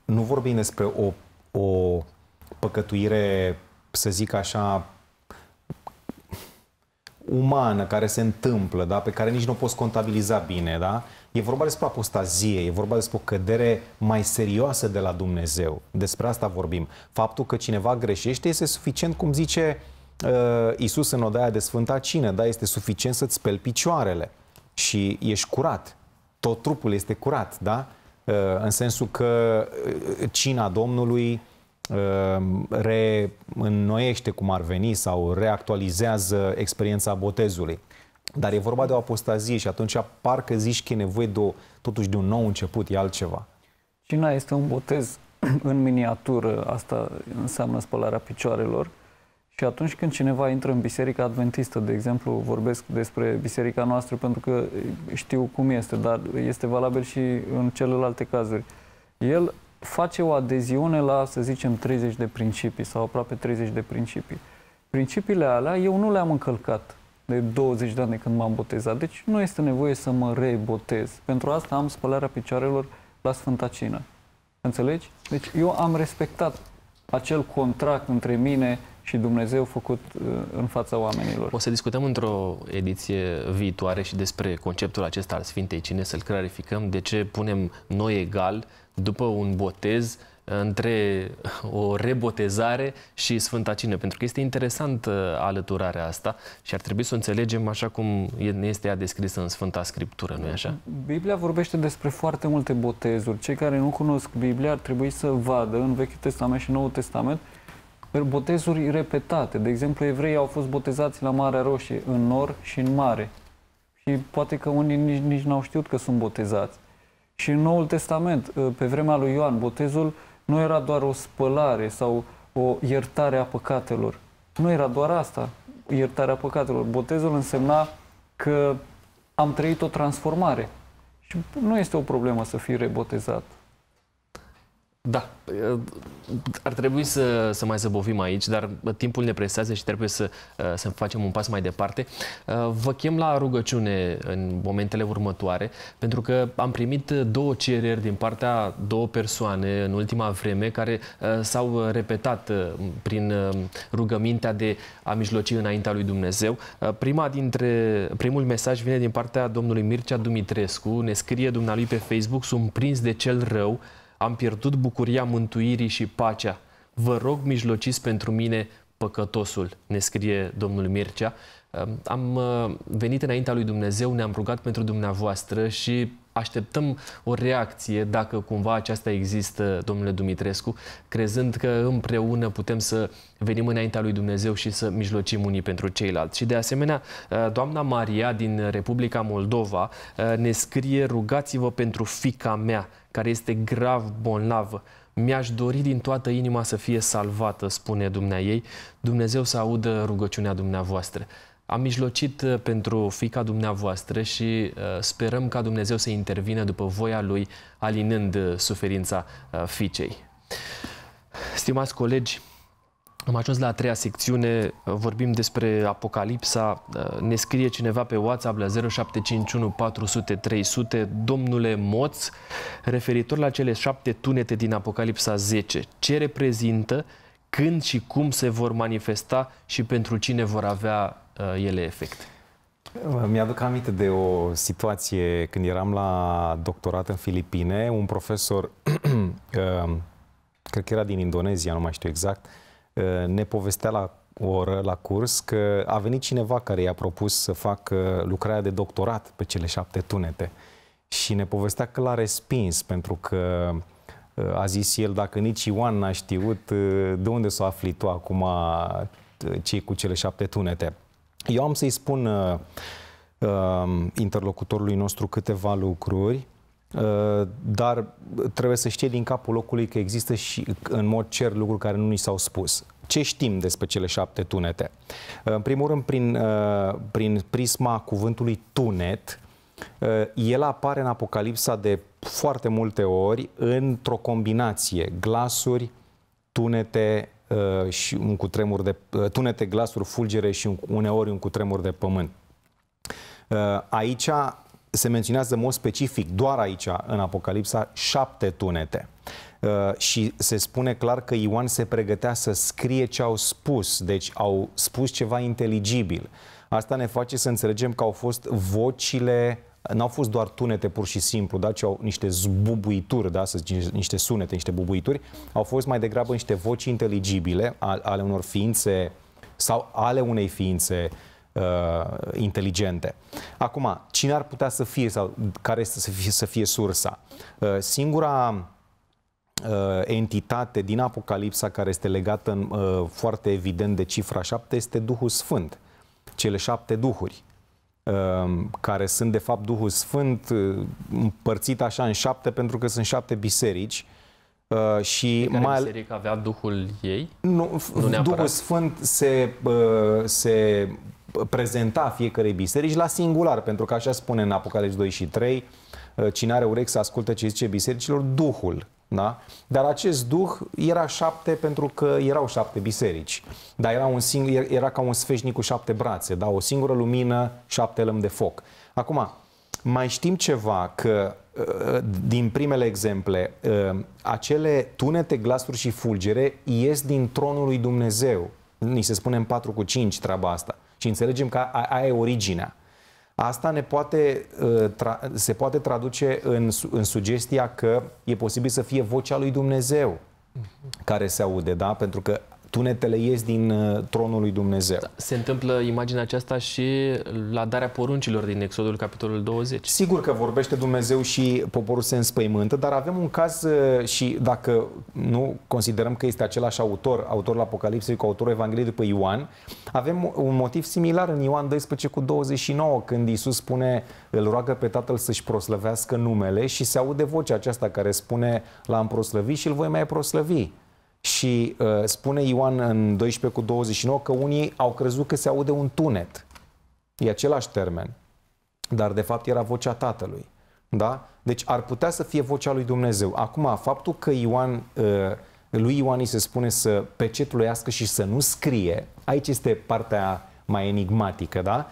[SPEAKER 3] Nu vorbim despre o, o păcătuire, să zic așa, umană care se întâmplă, da? pe care nici nu o poți contabiliza bine, da? E vorba despre apostazie, e vorba despre o cădere mai serioasă de la Dumnezeu. Despre asta vorbim. Faptul că cineva greșește este suficient, cum zice uh, Isus în odaia de Sfânta Cină, da? Este suficient să-ți speli picioarele și ești curat. Tot trupul este curat, da? Uh, în sensul că uh, cina Domnului Ehm, reînnoiește cum ar veni sau reactualizează experiența botezului. Dar e vorba de o apostazie și atunci parcă zici că e nevoie de o, totuși de un nou început, e altceva. Cina este un botez în miniatură, asta înseamnă
[SPEAKER 2] spălarea picioarelor. Și atunci când cineva intră în biserica adventistă, de exemplu, vorbesc despre biserica noastră pentru că știu cum este, dar este valabil și în celelalte cazuri. El face o adeziune la, să zicem, 30 de principii sau aproape 30 de principii. Principiile alea eu nu le-am încălcat de 20 de ani de când m-am botezat, deci nu este nevoie să mă rebotez. Pentru asta am spălarea picioarelor la Sfânta Cină. Înțelegi? Deci eu am respectat acel contract între mine și Dumnezeu făcut uh, în fața oamenilor. O să discutăm într-o
[SPEAKER 1] ediție viitoare și despre conceptul acesta al Sfintei Cine, să-l clarificăm, de ce punem noi egal după un botez între o rebotezare și Sfânta Cine, pentru că este interesant alăturarea asta și ar trebui să o înțelegem așa cum este ea descrisă în Sfânta Scriptură, nu-i așa?
[SPEAKER 2] Biblia vorbește despre foarte multe botezuri. Cei care nu cunosc Biblia ar trebui să vadă în Vechiul Testament și Noul Testament botezuri repetate. De exemplu, evreii au fost botezați la Marea Roșie, în nor și în mare. Și poate că unii nici, nici n-au știut că sunt botezați. Și în Noul Testament, ă, pe vremea lui Ioan, botezul nu era doar o spălare sau o iertare a păcatelor. Nu era doar asta, iertarea păcatelor. Botezul însemna că am trăit o transformare. Și nu este o problemă să fii rebotezat.
[SPEAKER 1] Da. Ar trebui să, să mai zăbovim aici, dar timpul ne presează și trebuie să, uh, să facem un pas mai departe. Uh, vă chem la rugăciune în momentele următoare, pentru că am primit două cereri din partea două persoane în ultima vreme care uh, s-au repetat prin rugămintea de a mijloci înaintea lui Dumnezeu. Prima dintre, primul mesaj vine din partea domnului Mircea Dumitrescu, ne scrie dumnealui pe Facebook, sunt prins de cel rău, am pierdut bucuria mântuirii și pacea. Vă rog, mijlociți pentru mine păcătosul, ne scrie domnul Mircea. Am uh, venit înaintea lui Dumnezeu, ne-am rugat pentru dumneavoastră și așteptăm o reacție dacă cumva aceasta există, domnule Dumitrescu, crezând că împreună putem să venim înaintea lui Dumnezeu și să mijlocim unii pentru ceilalți. Și de asemenea, uh, doamna Maria din Republica Moldova uh, ne scrie rugați-vă pentru fica mea care este grav bolnavă. Mi-aș dori din toată inima să fie salvată, spune dumnea ei. Dumnezeu să audă rugăciunea dumneavoastră. Am mijlocit uh, pentru fica dumneavoastră și uh, sperăm ca Dumnezeu să intervină după voia Lui, alinând uh, suferința ficei. fiicei. Stimați colegi, am ajuns la a treia secțiune, uh, vorbim despre Apocalipsa. Uh, ne scrie cineva pe WhatsApp la 0751 400 300, domnule Moț, referitor la cele șapte tunete din Apocalipsa 10. Ce reprezintă, când și cum se vor manifesta și pentru cine vor avea uh, ele efect?
[SPEAKER 3] Mi-aduc aminte de o situație când eram la doctorat în Filipine, un profesor, cred că era din Indonezia, nu mai știu exact, ne povestea la o oră la curs că a venit cineva care i-a propus să facă lucrarea de doctorat pe cele șapte tunete și ne povestea că l-a respins pentru că uh, a zis el, dacă nici Ioan n-a știut, uh, de unde s-o afli tu acum uh, cei cu cele șapte tunete? Eu am să-i spun uh, interlocutorului nostru câteva lucruri Ă, dar trebuie să știe din capul locului că există și în mod cer lucruri care nu ni s-au spus. Ce știm despre cele șapte tunete? Ă, în primul rând, prin, ă, prin prisma cuvântului tunet, el apare în Apocalipsa de foarte multe ori într-o combinație glasuri, tunete și un cutremur de tunete, glasuri, fulgere și uneori un cutremur de pământ. Aici se menționează în mod specific doar aici, în Apocalipsa, șapte tunete. Uh, și se spune clar că Ioan se pregătea să scrie ce au spus, deci au spus ceva inteligibil. Asta ne face să înțelegem că au fost vocile n-au fost doar tunete pur și simplu, da, ci au niște zbubuituri, da, să zicem, niște sunete, niște bubuituri, au fost mai degrabă niște voci inteligibile ale unor ființe sau ale unei ființe uh, uh, inteligente. Acum, cine ar putea să fie sau care este să fie, să fie sursa? Uh, singura uh, entitate din Apocalipsa care este legată în, uh, foarte evident de cifra 7 este Duhul Sfânt, cele șapte duhuri uh, care sunt de fapt Duhul Sfânt uh, împărțit așa în șapte pentru că sunt șapte biserici Uh, și care mai
[SPEAKER 1] biserica avea Duhul ei?
[SPEAKER 3] Nu, nu Duhul Sfânt se, uh, se prezenta fiecare biserici la singular, pentru că așa spune în Apocalips 2 și 3, uh, cine are urechi să ascultă ce zice bisericilor, Duhul. Da? Dar acest Duh era șapte pentru că erau șapte biserici. Dar era, un singur, era ca un sfeșnic cu șapte brațe, da? o singură lumină, șapte lămpi de foc. Acum, mai știm ceva, că Ă, din primele exemple, ă, acele tunete, glasuri și fulgere ies din tronul lui Dumnezeu. Ni se spune în 4 cu 5 treaba asta. Și înțelegem că aia e originea. Asta ne poate, ă, se poate traduce în, în sugestia că e posibil să fie vocea lui Dumnezeu care se aude, da? Pentru că tunetele ies din uh, tronul lui Dumnezeu. Da, se întâmplă
[SPEAKER 1] imaginea aceasta și la darea
[SPEAKER 3] poruncilor din Exodul, capitolul 20. Sigur că vorbește Dumnezeu și poporul se înspăimântă, dar avem un caz uh, și dacă nu considerăm că este același autor, autorul Apocalipsei cu autorul Evangheliei după Ioan, avem un motiv similar în Ioan 12 cu 29, când Iisus spune, îl roagă pe Tatăl să-și proslăvească numele și se aude vocea aceasta care spune, l-am proslăvit și îl voi mai proslăvi. Și uh, spune Ioan în 12 cu 29 că unii au crezut că se aude un tunet. E același termen. Dar de fapt era vocea tatălui. Da? Deci ar putea să fie vocea lui Dumnezeu. Acum, faptul că Ioan, uh, lui Ioan îi se spune să pecetluiască și să nu scrie, aici este partea mai enigmatică, da?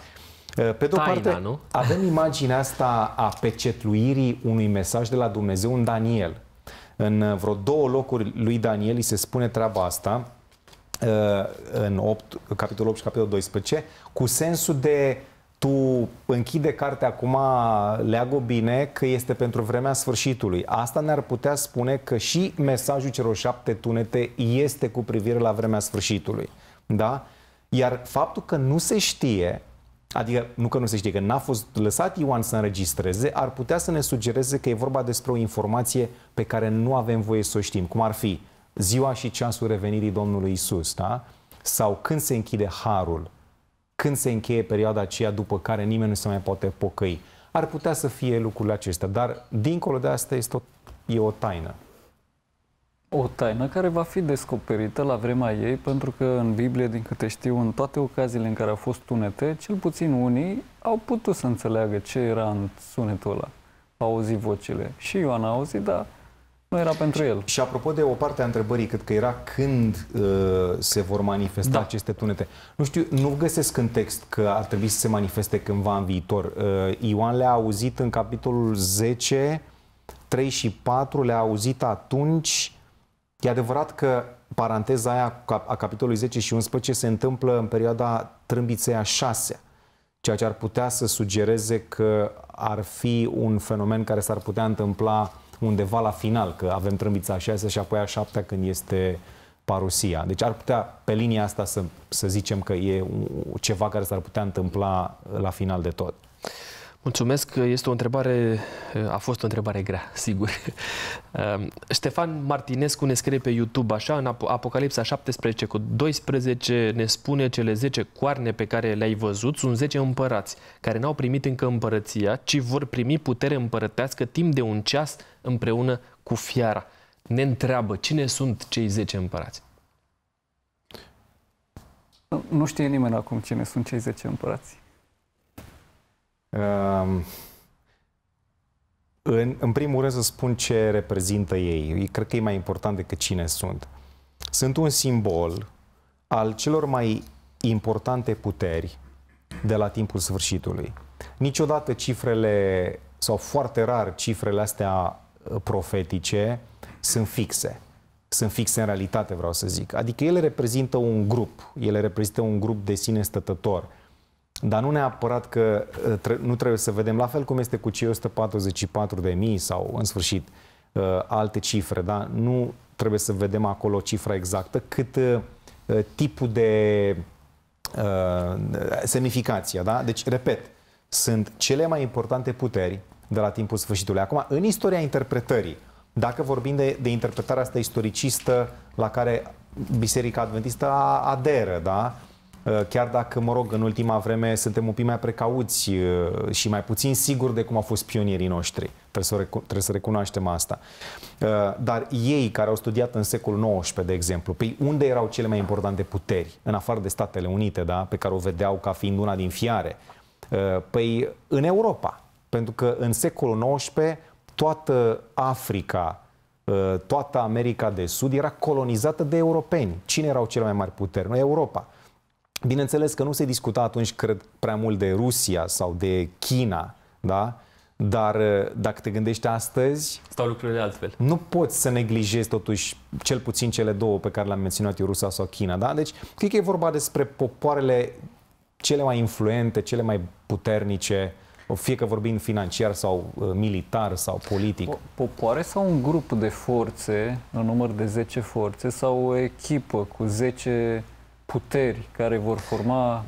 [SPEAKER 3] Uh, pe de-o parte, nu? avem imaginea asta a pecetluirii unui mesaj de la Dumnezeu în Daniel. În uh, vreo două locuri lui Daniel îi se spune treaba asta, uh, în 8, capitolul 8 și capitolul 12, cu sensul de tu închide cartea acum, leagă bine, că este pentru vremea sfârșitului. Asta ne-ar putea spune că și mesajul celor șapte tunete este cu privire la vremea sfârșitului. Da? Iar faptul că nu se știe Adică, nu că nu se știe, că n-a fost lăsat Ioan să înregistreze, ar putea să ne sugereze că e vorba despre o informație pe care nu avem voie să o știm, cum ar fi ziua și ceasul revenirii Domnului Isus, da? Sau când se închide harul, când se încheie perioada aceea după care nimeni nu se mai poate pocăi. Ar putea să fie lucrurile acestea, dar dincolo de asta este o, e o taină
[SPEAKER 2] o taină care va fi descoperită la vremea ei, pentru că în Biblie, din câte știu, în toate ocaziile în care au fost tunete, cel puțin unii au putut să înțeleagă ce era în sunetul ăla. Au auzit vocile. Și Ioan a auzit, dar
[SPEAKER 3] nu era pentru el. Și apropo de o parte a întrebării, cât că era când uh, se vor manifesta da. aceste tunete. Nu știu, nu găsesc în text că ar trebui să se manifeste cândva în viitor. Uh, Ioan le-a auzit în capitolul 10, 3 și 4, le-a auzit atunci E adevărat că paranteza aia a capitolului 10 și 11 se întâmplă în perioada trâmbiței a 6 ceea ce ar putea să sugereze că ar fi un fenomen care s-ar putea întâmpla undeva la final, că avem trâmbița a 6 și apoi a 7 când este parusia. Deci ar putea, pe linia asta, să, să zicem că e ceva care s-ar putea întâmpla la final de
[SPEAKER 1] tot. Mulțumesc, este o întrebare, a fost o întrebare grea, sigur. Ehm, Ștefan Martinescu ne scrie pe YouTube așa, în Apocalipsa 17 cu 12 ne spune cele 10 coarne pe care le-ai văzut sunt 10 împărați care n-au primit încă împărăția, ci vor primi putere împărătească timp de un ceas împreună cu fiara. Ne întreabă cine sunt cei 10 împărați?
[SPEAKER 2] Nu știe nimeni acum cine sunt cei 10 împărați.
[SPEAKER 3] Ehm, în, în primul rând să spun ce reprezintă ei. Cred că e mai important decât cine sunt. Sunt un simbol al celor mai importante puteri de la timpul sfârșitului. Niciodată cifrele, sau foarte rar cifrele astea uh, profetice, sunt fixe. Sunt fixe în realitate, vreau să zic. Adică ele reprezintă un grup, ele reprezintă un grup de sine stătător dar nu neapărat că ă, tre- nu trebuie să vedem, la fel cum este cu cei 144 de mii sau, în sfârșit, ă, alte cifre, da? Nu trebuie să vedem acolo cifra exactă, cât ă, tipul de uh, semnificația, da? Deci, repet, sunt cele mai importante puteri de la timpul sfârșitului. Acum, în istoria interpretării, dacă vorbim de, de interpretarea asta istoricistă la care Biserica Adventistă aderă, da? Uh, chiar dacă, mă rog, în ultima vreme suntem un pic mai precauți uh, și mai puțin siguri de cum au fost pionierii noștri. Trebuie să, recu- trebuie să recunoaștem asta. Uh, dar ei care au studiat în secolul XIX, de exemplu, pe păi unde erau cele mai importante puteri, în afară de Statele Unite, da? pe care o vedeau ca fiind una din fiare? Păi în Europa. Pentru că în secolul XIX toată Africa, toată America de Sud era colonizată de europeni. Cine erau cele mai mari puteri? Noi, Europa. Bineînțeles că nu se discuta atunci, cred, prea mult de Rusia sau de China, da? Dar uh, dacă te gândești astăzi... Stau lucrurile altfel. Nu poți să neglijezi totuși cel puțin cele două pe care le-am menționat eu, Rusia sau China, da? Deci, cred că e vorba despre popoarele cele mai influente, cele mai puternice, fie că vorbim financiar sau uh, militar sau politic. Po popoare sau
[SPEAKER 2] un grup de forțe, în număr de 10 forțe, sau o echipă cu 10 puteri care vor forma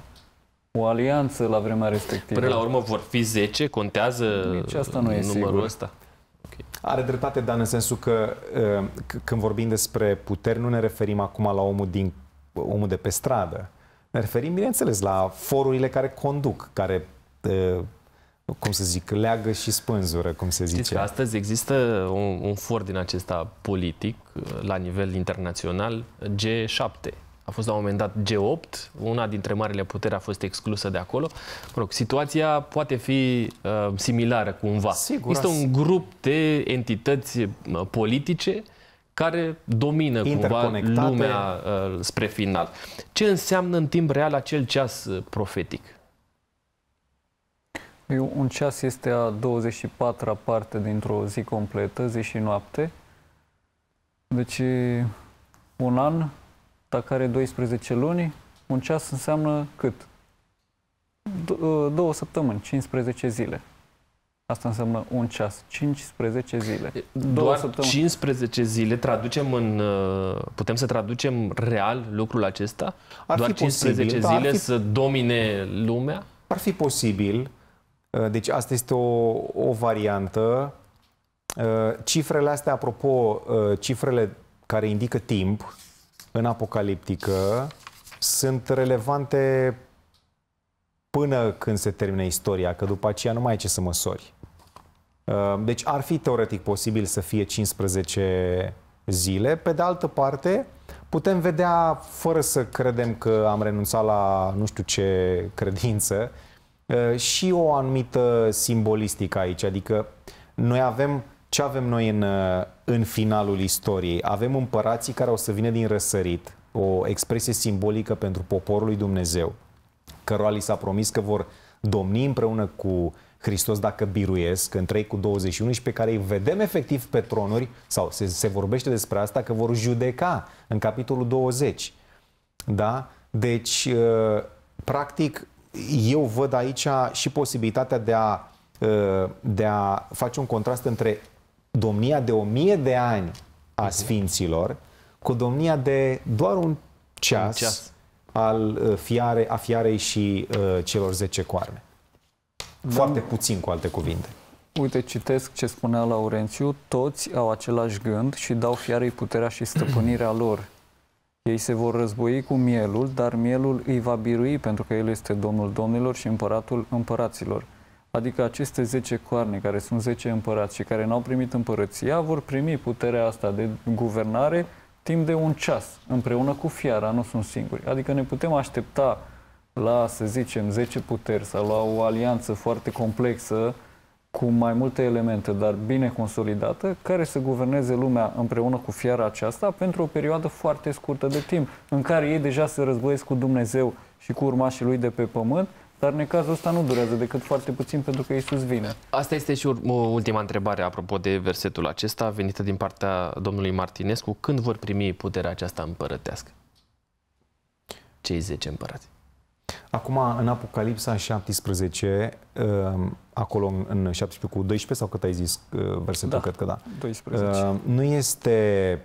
[SPEAKER 2] o alianță la vremea respectivă. Până la
[SPEAKER 1] urmă vor fi 10, contează Nici deci asta nu numărul e ăsta.
[SPEAKER 3] Okay. Are dreptate, Dan, în sensul că uh, când vorbim despre puteri, nu ne referim acum la omul, din, omul de pe stradă. Ne referim, bineînțeles, la forurile care conduc, care uh, cum să zic, leagă și spânzură, cum se zice. Știți că astăzi există un, un
[SPEAKER 1] for din acesta politic uh, la nivel internațional, G7, a fost la un moment dat G8, una dintre marile puteri a fost exclusă de acolo. Mă rog, situația poate fi uh, similară cumva. Sigur. Este un grup de entități uh, politice care domină cumva lumea uh, spre final. Ce
[SPEAKER 2] înseamnă în timp real acel ceas uh, profetic? Păi, un ceas este a 24-a parte dintr-o zi completă, zi și noapte. Deci, un an dacă are 12 luni, un ceas înseamnă cât? Uh, două săptămâni, 15 zile. Asta înseamnă un ceas, 15 zile. Două Doar săptămâni.
[SPEAKER 1] 15 zile traducem în. Uh, putem să traducem real lucrul
[SPEAKER 3] acesta? Ar Doar fi 15 posibil, da, zile fi... să domine lumea? Ar fi posibil. Uh, deci, asta este o, o variantă. Cifrele astea, apropo, cifrele care indică timp, în apocaliptică sunt relevante până când se termine istoria, că după aceea nu mai e ce să măsori. Uh, deci ar fi teoretic posibil să fie 15 zile. Pe de altă parte, putem vedea, fără să credem că am renunțat la nu știu ce credință, uh, și o anumită simbolistică aici. Adică noi avem ce avem noi în, uh, în finalul istoriei? Avem împărații care o să vină din răsărit, o expresie simbolică pentru poporul lui Dumnezeu, cărora li s-a promis că vor domni împreună cu Hristos dacă biruiesc, în 3 cu 21 și pe care îi vedem efectiv pe tronuri, sau se, se vorbește despre asta, că vor judeca în capitolul 20. Da? Deci, uh, practic, eu văd aici și posibilitatea de a, uh, de a face un contrast între domnia de o mie de ani a mhm. sfinților cu domnia de doar un ceas, un ceas. al uh, fiare, a fiarei și uh, celor zece coarne. Foarte Domn... puțin, cu alte cuvinte.
[SPEAKER 2] Uite, citesc ce spunea Laurențiu, toți au același gând și dau fiarei puterea și stăpânirea lor. Ei se vor război cu mielul, dar mielul îi va birui pentru că el este domnul domnilor și împăratul împăraților. Adică aceste 10 coarne, care sunt 10 împărați și care n-au primit împărăția, vor primi puterea asta de guvernare timp de un ceas, împreună cu fiara, nu sunt singuri. Adică ne putem aștepta la, să zicem, 10 puteri sau la o alianță foarte complexă cu mai multe elemente, dar bine consolidată, care să guverneze lumea împreună cu fiara aceasta pentru o perioadă foarte scurtă de timp, în care ei deja se războiesc cu Dumnezeu și cu urmașii lui de pe pământ, dar necazul ăsta nu durează decât foarte puțin pentru că Iisus vine.
[SPEAKER 1] Asta este și ultima întrebare apropo de versetul acesta venită din partea domnului Martinescu. Când vor primi puterea aceasta împărătească? Cei 10 împărați.
[SPEAKER 3] Acum, în Apocalipsa 17, um, acolo în 17 cu 12, sau cât ai zis uh, versetul, da, cred că da. 12. Uh, nu este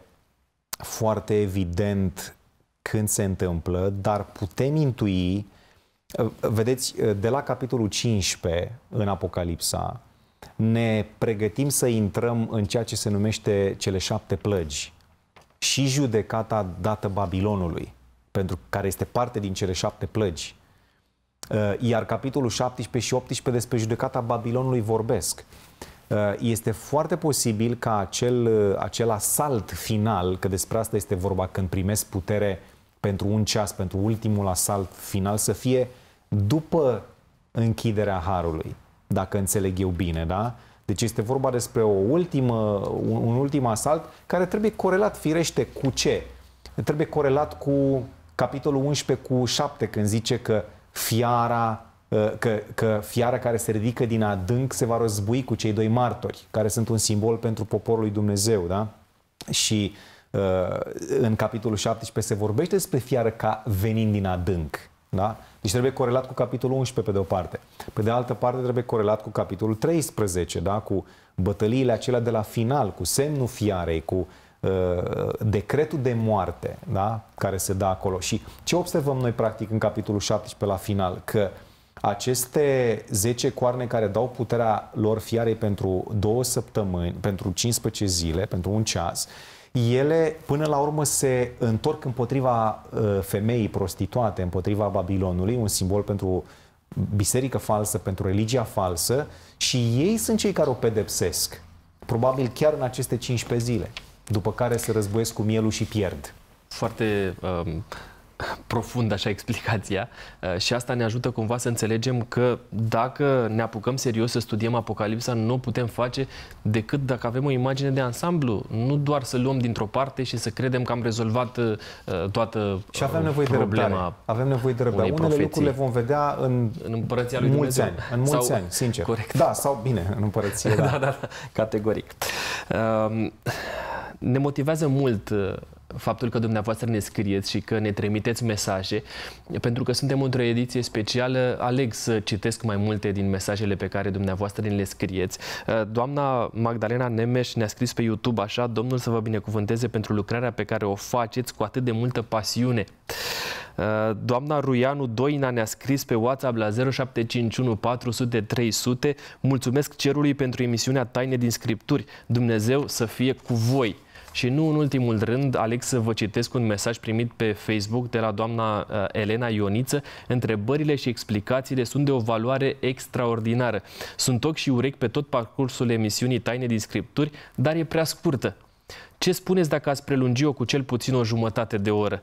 [SPEAKER 3] foarte evident când se întâmplă, dar putem intui Vedeți, de la capitolul 15 în Apocalipsa, ne pregătim să intrăm în ceea ce se numește cele șapte plăgi și judecata dată Babilonului, pentru care este parte din cele șapte plăgi. Uh, iar capitolul 17 și 18 despre judecata Babilonului vorbesc. Uh, este foarte posibil ca acel, uh, acel asalt final, că despre asta este vorba când primesc putere uh, pentru un ceas, pentru ultimul asalt final, să fie după închiderea harului, dacă înțeleg eu bine, da? Deci este vorba despre o ultimă, un, un ultim asalt care trebuie corelat firește cu ce? Trebuie corelat cu capitolul 11 cu 7 când zice că fiara ă, că, că fiara care se ridică din adânc se va război cu cei doi martori, care sunt un simbol pentru poporul lui Dumnezeu, da? Și uh, Uh, în capitolul 17 se vorbește despre fiară ca venind din adânc. Da? Deci trebuie corelat cu capitolul 11 pe de o parte. Pe de altă parte trebuie corelat cu capitolul 13, da? cu bătăliile acelea de la final, cu semnul fiarei, cu uh, decretul de moarte da? care se dă acolo. Și ce observăm noi practic în capitolul 17 la final? Că aceste 10 coarne care dau puterea lor fiarei pentru două săptămâni, pentru 15 zile, pentru un ceas, uh, ele până la urmă se întorc împotriva uh, femeii prostituate, împotriva Babilonului, un simbol pentru biserică falsă, pentru religia falsă și ei sunt cei care o pedepsesc. Probabil chiar în aceste 15 zile, după care se războiesc cu mielul și pierd. Foarte um,
[SPEAKER 1] profund așa explicația uh, și asta ne ajută cumva să înțelegem că dacă ne apucăm serios să studiem Apocalipsa, nu o putem face decât dacă avem o imagine de ansamblu, nu doar să luăm dintr-o parte și să credem că am rezolvat uh, toată și avem uh, nevoie problema de răbdare.
[SPEAKER 3] Avem nevoie de răbdare. Unele profeții. lucruri le vom vedea în, în împărăția lui mulți Dumnezeu. ani, în mulți sau, ani, sincer. Corect. Da, sau bine, în împărăție. Da, da, da, da categoric. Uh,
[SPEAKER 1] ne motivează mult faptul că dumneavoastră ne scrieți și că ne trimiteți mesaje, pentru că suntem într-o ediție specială, aleg să citesc mai multe din mesajele pe care dumneavoastră ne le scrieți. Uh, doamna Magdalena Nemeș ne-a scris pe YouTube așa, Domnul să vă binecuvânteze pentru lucrarea pe care o faceți cu atât de multă pasiune. Uh, doamna Ruianu Doina ne-a scris pe WhatsApp la 0751 400 300 Mulțumesc cerului pentru emisiunea Taine din Scripturi. Dumnezeu să fie cu voi! Și nu în ultimul rând, Alex, să vă citesc un mesaj primit pe Facebook de la doamna uh, Elena Ioniță. Întrebările și explicațiile sunt de o valoare extraordinară. Sunt ochi și urechi pe tot parcursul emisiunii Taine din Scripturi, dar e prea scurtă. Ce spuneți dacă ați prelungi-o cu cel puțin o jumătate de oră?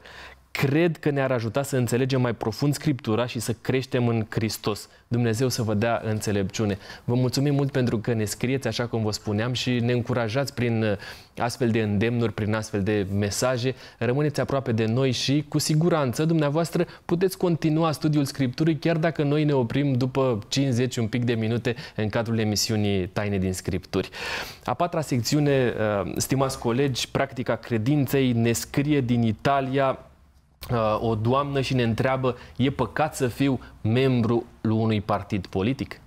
[SPEAKER 1] cred că ne-ar ajuta să înțelegem mai profund Scriptura și să creștem în Hristos. Dumnezeu să vă dea înțelepciune. Vă mulțumim mult pentru că ne scrieți, așa cum vă spuneam, și ne încurajați prin uh, astfel de îndemnuri, prin astfel de mesaje. Rămâneți aproape de noi și, cu siguranță, dumneavoastră puteți continua studiul Scripturii, chiar dacă noi ne oprim după 50 un pic de minute în cadrul emisiunii Taine din Scripturi. A patra secțiune, uh, stimați colegi, Practica Credinței, ne scrie din Italia Uh, o doamnă și ne întreabă e păcat să fiu membru unui partid politic?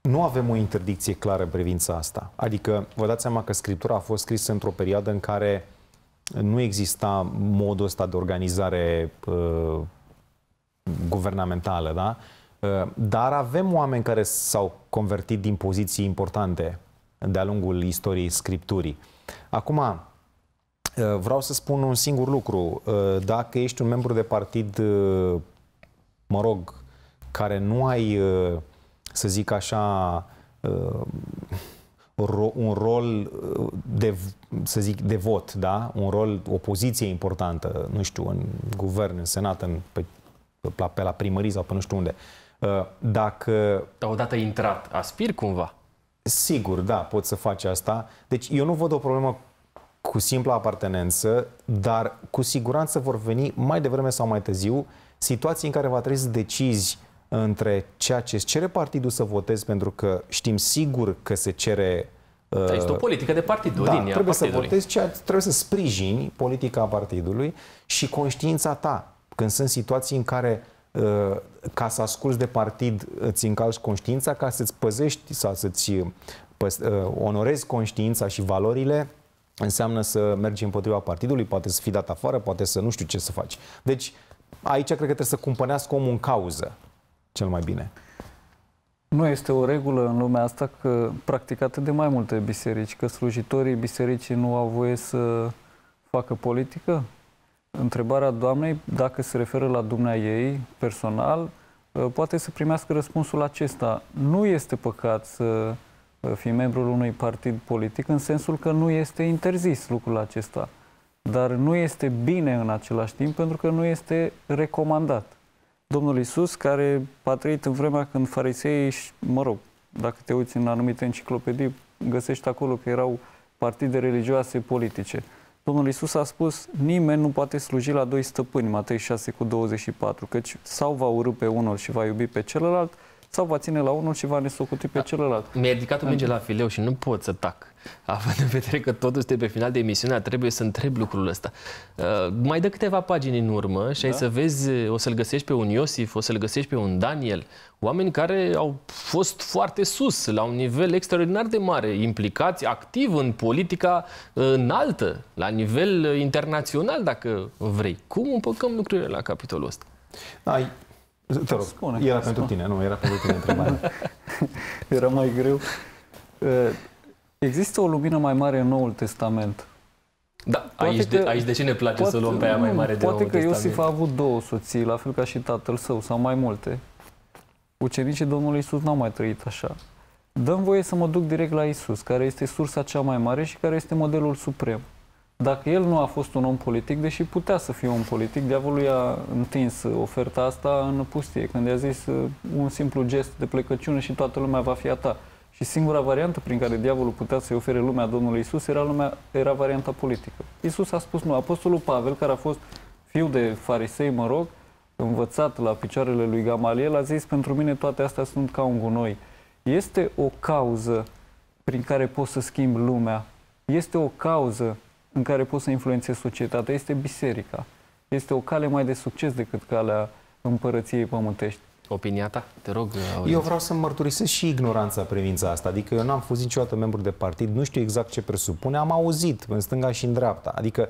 [SPEAKER 3] Nu avem o interdicție clară în privința asta. Adică, vă dați seama că scriptura a fost scrisă într-o perioadă în care nu exista modul ăsta de organizare uh, guvernamentală, da? Uh, dar avem oameni care s-au convertit din poziții importante de-a lungul istoriei scripturii. Acum, Uh, vreau să spun un singur lucru. Uh, dacă ești un membru de partid, uh, mă rog, care nu ai, să zic așa, un rol de, să zic, de vot, da? Un rol, o poziție importantă, nu știu, în guvern, în senat, în, pe, la, pe la primării sau pe nu știu unde. Dacă... Da, odată intrat, aspir cumva? Sigur, da, poți să faci asta. Deci eu nu văd o problemă cu simpla apartenență, dar cu siguranță vor veni mai devreme sau mai târziu situații în care va trebui să decizi între ceea ce îți cere partidul să votezi, pentru că știm sigur că se cere da, Uh, este o politică de
[SPEAKER 1] partid, da, linie trebuie să votezi,
[SPEAKER 3] ceea, trebuie să sprijini politica partidului și conștiința ta. Când sunt situații în care uh, ca să asculți de partid îți încalci conștiința, ca să-ți păzești sau să-ți uh, uh, onorezi conștiința și valorile, înseamnă să mergi împotriva partidului, poate să fii dat afară, poate să nu știu ce să faci. Deci aici cred că trebuie să cumpănească omul în cauză cel mai bine.
[SPEAKER 2] Nu este o regulă în lumea asta că practicată de mai multe biserici, că slujitorii bisericii nu au voie să facă politică? Întrebarea doamnei, dacă se referă la dumnea ei personal, poate să primească răspunsul acesta. Nu este păcat să fi membrul unui partid politic, în sensul că nu este interzis lucrul acesta. Dar nu este bine în același timp pentru că nu este recomandat. Domnul Isus, care a trăit în vremea când fariseii, mă rog, dacă te uiți în anumite enciclopedii, găsești acolo că erau partide religioase politice. Domnul Isus a spus, nimeni nu poate sluji la doi stăpâni, Matei 6 cu 24, căci sau va urâ pe unul și va iubi pe celălalt, sau va ține la unul și va nesocuti da. pe celălalt. Mi-a
[SPEAKER 1] ridicat o minge la fileu și nu pot să tac. Având în vedere că totuși de pe final de emisiune trebuie să întreb lucrul ăsta. Uh, mai dă câteva pagini în urmă și da. ai să vezi, o să-l găsești pe un Iosif, o să-l găsești pe un Daniel, oameni care au fost foarte sus, la un nivel extraordinar de mare, implicați activ în politica uh, înaltă, la nivel uh, internațional, dacă vrei. Cum împăcăm lucrurile la capitolul ăsta? Da, te rog, spune, era spune. pentru tine, nu, era pentru tine întrebarea.
[SPEAKER 2] era mai greu. Există o lumină mai mare în Noul Testament. Da, aici, că, de,
[SPEAKER 1] aici de ce ne place poate, să luăm pe aia mai mare de Noul Poate că Testament. Iosif a
[SPEAKER 2] avut două soții, la fel ca și tatăl său, sau mai multe. Ucenicii Domnului Isus n-au mai trăit așa. Dăm voie să mă duc direct la Isus, care este sursa cea mai mare și care este modelul suprem dacă el nu a fost un om politic, deși putea să fie un politic, diavolul i-a întins oferta asta în pustie, când i-a zis uh, un simplu gest de plecăciune și toată lumea va fi a ta. Și singura variantă prin care diavolul putea să-i ofere lumea Domnului Isus era, lumea, era varianta politică. Isus a spus nu. Apostolul Pavel, care a fost fiu de farisei, mă rog, învățat la picioarele lui Gamaliel, a zis, pentru mine toate astea sunt ca un gunoi. Este o cauză prin care poți să schimbi lumea. Este o cauză în care poți să influențezi societatea este biserica. Este o cale mai de succes decât calea împărăției pământești. Opinia ta? Te rog, uh, Aureliu. Eu vreau
[SPEAKER 3] să mărturisesc și ignoranța privința asta. Adică eu n-am fost niciodată membru de partid, nu știu exact ce presupune, am auzit în stânga și în dreapta. Adică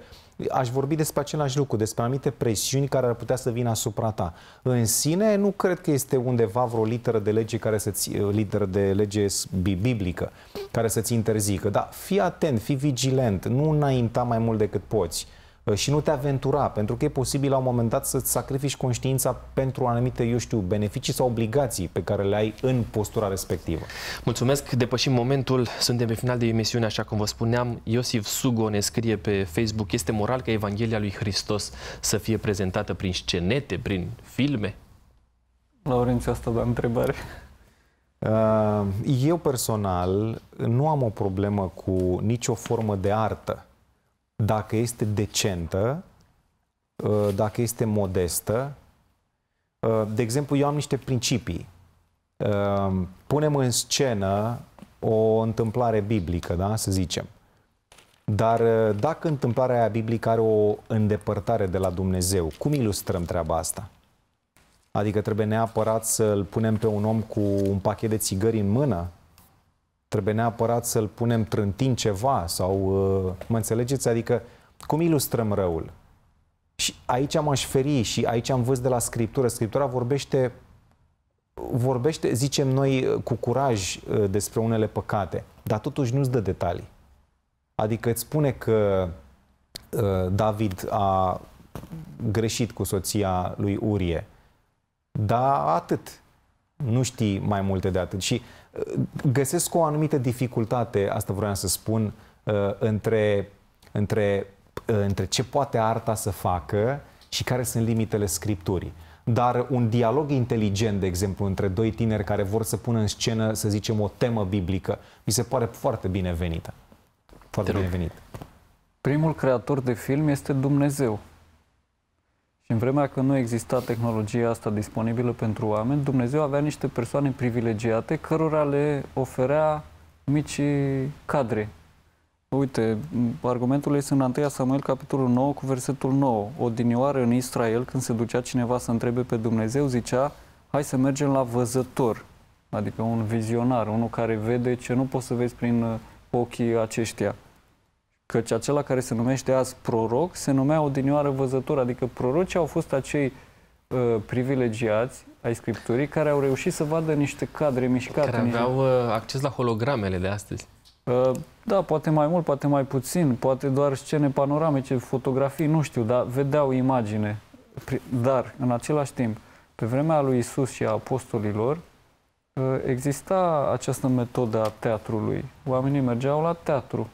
[SPEAKER 3] aș vorbi despre același lucru, despre anumite presiuni care ar putea să vină asupra ta. În sine, nu cred că este undeva vreo literă de lege care să ți, uh, literă de lege biblică care să-ți interzică. Dar fii atent, fii vigilent, nu înainta mai mult decât poți. Uh, și nu te aventura, pentru că e posibil la un moment dat să-ți sacrifici conștiința pentru anumite, eu știu, beneficii sau obligații pe care le ai în postura respectivă. Mulțumesc, depășim momentul, suntem
[SPEAKER 1] pe final de emisiune, așa cum vă spuneam, Iosif Sugo ne scrie pe Facebook, este moral ca Evanghelia lui Hristos să fie prezentată prin scenete, prin filme?
[SPEAKER 3] Laurențiu, asta da întrebare. Uh, eu personal nu am o problemă cu nicio formă de artă dacă este decentă, uh, dacă este modestă. Uh, de exemplu, eu am niște principii. Uh, punem în scenă o întâmplare biblică, da? să zicem. Dar dacă întâmplarea aia biblică are o îndepărtare de la Dumnezeu, cum ilustrăm treaba asta? Adică trebuie neapărat să-l punem pe un om cu un pachet de țigări în mână trebuie neapărat să-l punem trântind ceva sau, uh, mă înțelegeți? Adică, cum ilustrăm răul? Și aici m-aș feri și aici am văzut de la Scriptură. Scriptura vorbește, vorbește, zicem noi, uh, cu curaj uh, despre unele păcate, dar totuși nu-ți dă detalii. Adică îți spune că David a greșit cu soția lui Urie, dar atât. Nu știi mai multe de atât. Și uh, găsesc o anumită dificultate, asta vreau să spun, uh, între, între, uh, între ce poate arta să facă și care sunt limitele scripturii. Dar un dialog inteligent, de exemplu, între doi tineri care vor să pună în scenă, să zicem, o temă biblică, mi se pare foarte binevenită. Foarte binevenit.
[SPEAKER 2] Primul creator de film este Dumnezeu în vremea când nu exista tehnologia asta disponibilă pentru oameni, Dumnezeu avea niște persoane privilegiate cărora le oferea mici cadre. Uite, argumentul este în 1 Samuel, capitolul 9, cu versetul 9. dinioară în Israel, când se ducea cineva să întrebe pe Dumnezeu, zicea, hai să mergem la văzător, adică un vizionar, unul care vede ce nu poți să vezi prin uh, ochii aceștia. Căci acela care se numește azi proroc se numea odinioară văzător, adică prorocii au fost acei uh, privilegiați ai Scripturii care au reușit să vadă niște cadre mișcate. Care aveau
[SPEAKER 1] niște... Uh, acces la hologramele de astăzi.
[SPEAKER 2] Uh, da, poate mai mult, poate mai puțin, poate doar scene panoramice, fotografii, nu știu, dar vedeau imagine. Dar, în același timp, pe vremea lui Isus și a apostolilor, uh, exista această metodă a teatrului. Oamenii mergeau la teatru.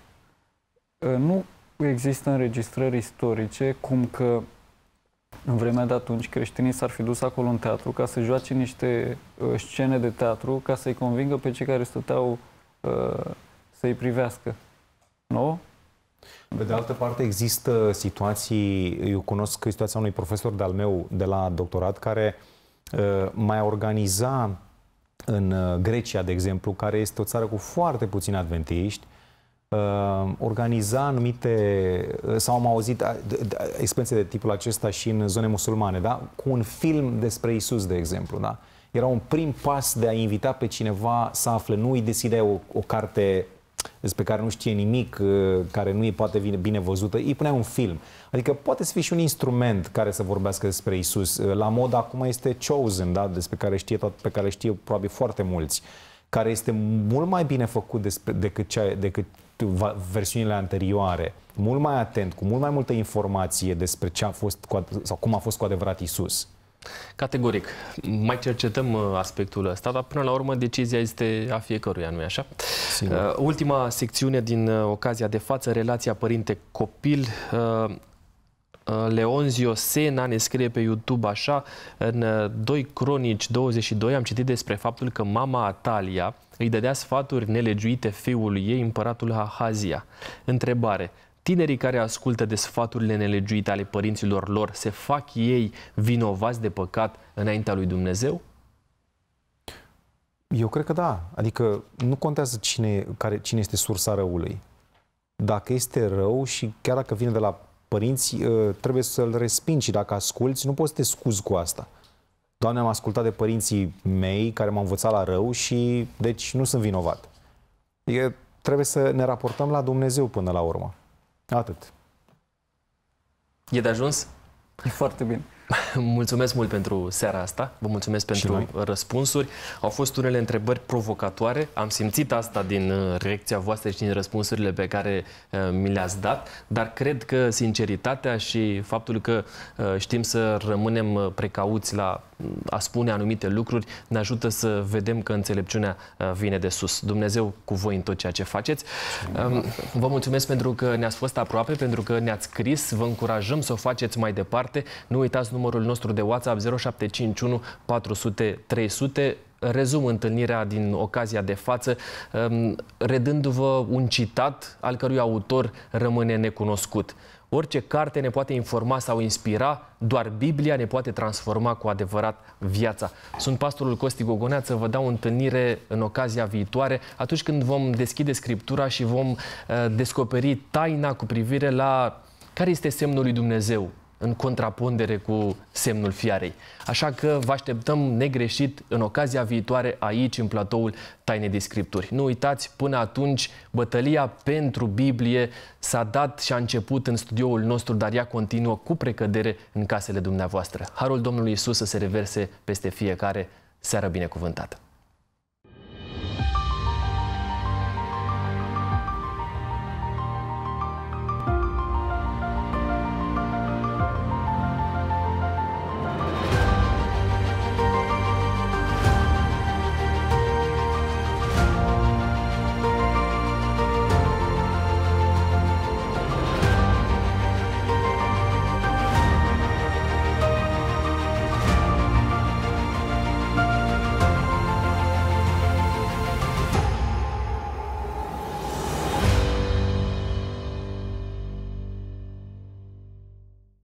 [SPEAKER 2] Ă, nu există înregistrări istorice cum că în vremea de atunci creștinii s-ar fi dus acolo în teatru ca să joace niște ă, scene de teatru ca să-i convingă pe cei care stăteau ă, să-i privească.
[SPEAKER 3] Nu? Pe de altă parte, există situații, eu cunosc situația unui profesor de-al meu de la doctorat care mai organiza în Grecia, de exemplu, care este o țară cu foarte puțini adventiști, Uh, organiza anumite, uh, sau am auzit uh, experiențe de tipul acesta și în zone musulmane, da? cu un film despre Isus, de exemplu. Da? Era un prim pas de a invita pe cineva să afle. Nu îi deschidea o, o carte despre care nu știe nimic, care nu e poate bine văzută, îi punea un film. Adică poate să fie și un instrument care să vorbească despre Isus. La mod acum este Chosen, da? despre care știe, tot, pe care știe probabil foarte mulți care este mult mai bine făcut despre, decât, cea, decât versiunile anterioare, mult mai atent, cu mult mai multă informație despre ce a fost cu, sau cum a fost cu adevărat Isus. Categoric. Mai cercetăm
[SPEAKER 1] uh, aspectul ăsta, dar până la urmă decizia este a fiecăruia, nu-i așa? Sigur. Uh, ultima secțiune din uh, ocazia de față, relația părinte-copil. Leonzio Sena ne scrie pe YouTube așa, în 2 Cronici 22 am citit despre faptul că mama Atalia îi dădea sfaturi nelegiuite fiului ei, împăratul Ahazia. Întrebare. Tinerii care ascultă de sfaturile nelegiuite ale părinților lor se fac ei vinovați de păcat înaintea lui Dumnezeu?
[SPEAKER 3] Eu cred că da. Adică nu contează cine, care, cine este sursa răului. Dacă este rău și chiar dacă vine de la părinți, ă, trebuie să-l respingi și dacă asculți, nu poți să te scuzi cu asta. Doamne, am ascultat de părinții mei care m-au învățat la rău și deci nu sunt vinovat. E, trebuie să ne raportăm la Dumnezeu până la urmă. Atât. E de
[SPEAKER 1] ajuns? E foarte bine. Mulțumesc mult pentru seara asta, vă mulțumesc pentru răspunsuri. Au fost unele întrebări provocatoare, am simțit asta din uh, reacția voastră și din răspunsurile pe care uh, mi le-ați dat, dar cred că sinceritatea și faptul că uh, știm să rămânem precauți la a spune anumite lucruri ne ajută să vedem că înțelepciunea uh, vine de sus. Dumnezeu cu voi în tot ceea ce faceți. Um, vă mulțumesc pentru că ne-ați fost aproape, pentru că ne-ați scris. Vă încurajăm să o faceți mai departe. Nu uitați numărul nostru de WhatsApp 0751 400 300 rezum întâlnirea din ocazia de față, um, redându-vă un citat al cărui autor rămâne necunoscut. Orice carte ne poate informa sau inspira, doar Biblia ne poate transforma cu adevărat viața. Sunt pastorul Costi Gogoneață, vă dau o întâlnire în ocazia viitoare, atunci când vom deschide Scriptura și vom uh, descoperi taina cu privire la care este semnul lui Dumnezeu în contrapondere cu semnul fiarei. Așa că vă așteptăm negreșit în ocazia viitoare aici, în platoul Taine de Scripturi. Nu uitați, până atunci, bătălia pentru Biblie s-a dat și a început în studioul nostru, dar ea continuă cu precădere în casele dumneavoastră. Harul Domnului Isus să se reverse peste fiecare seară binecuvântată.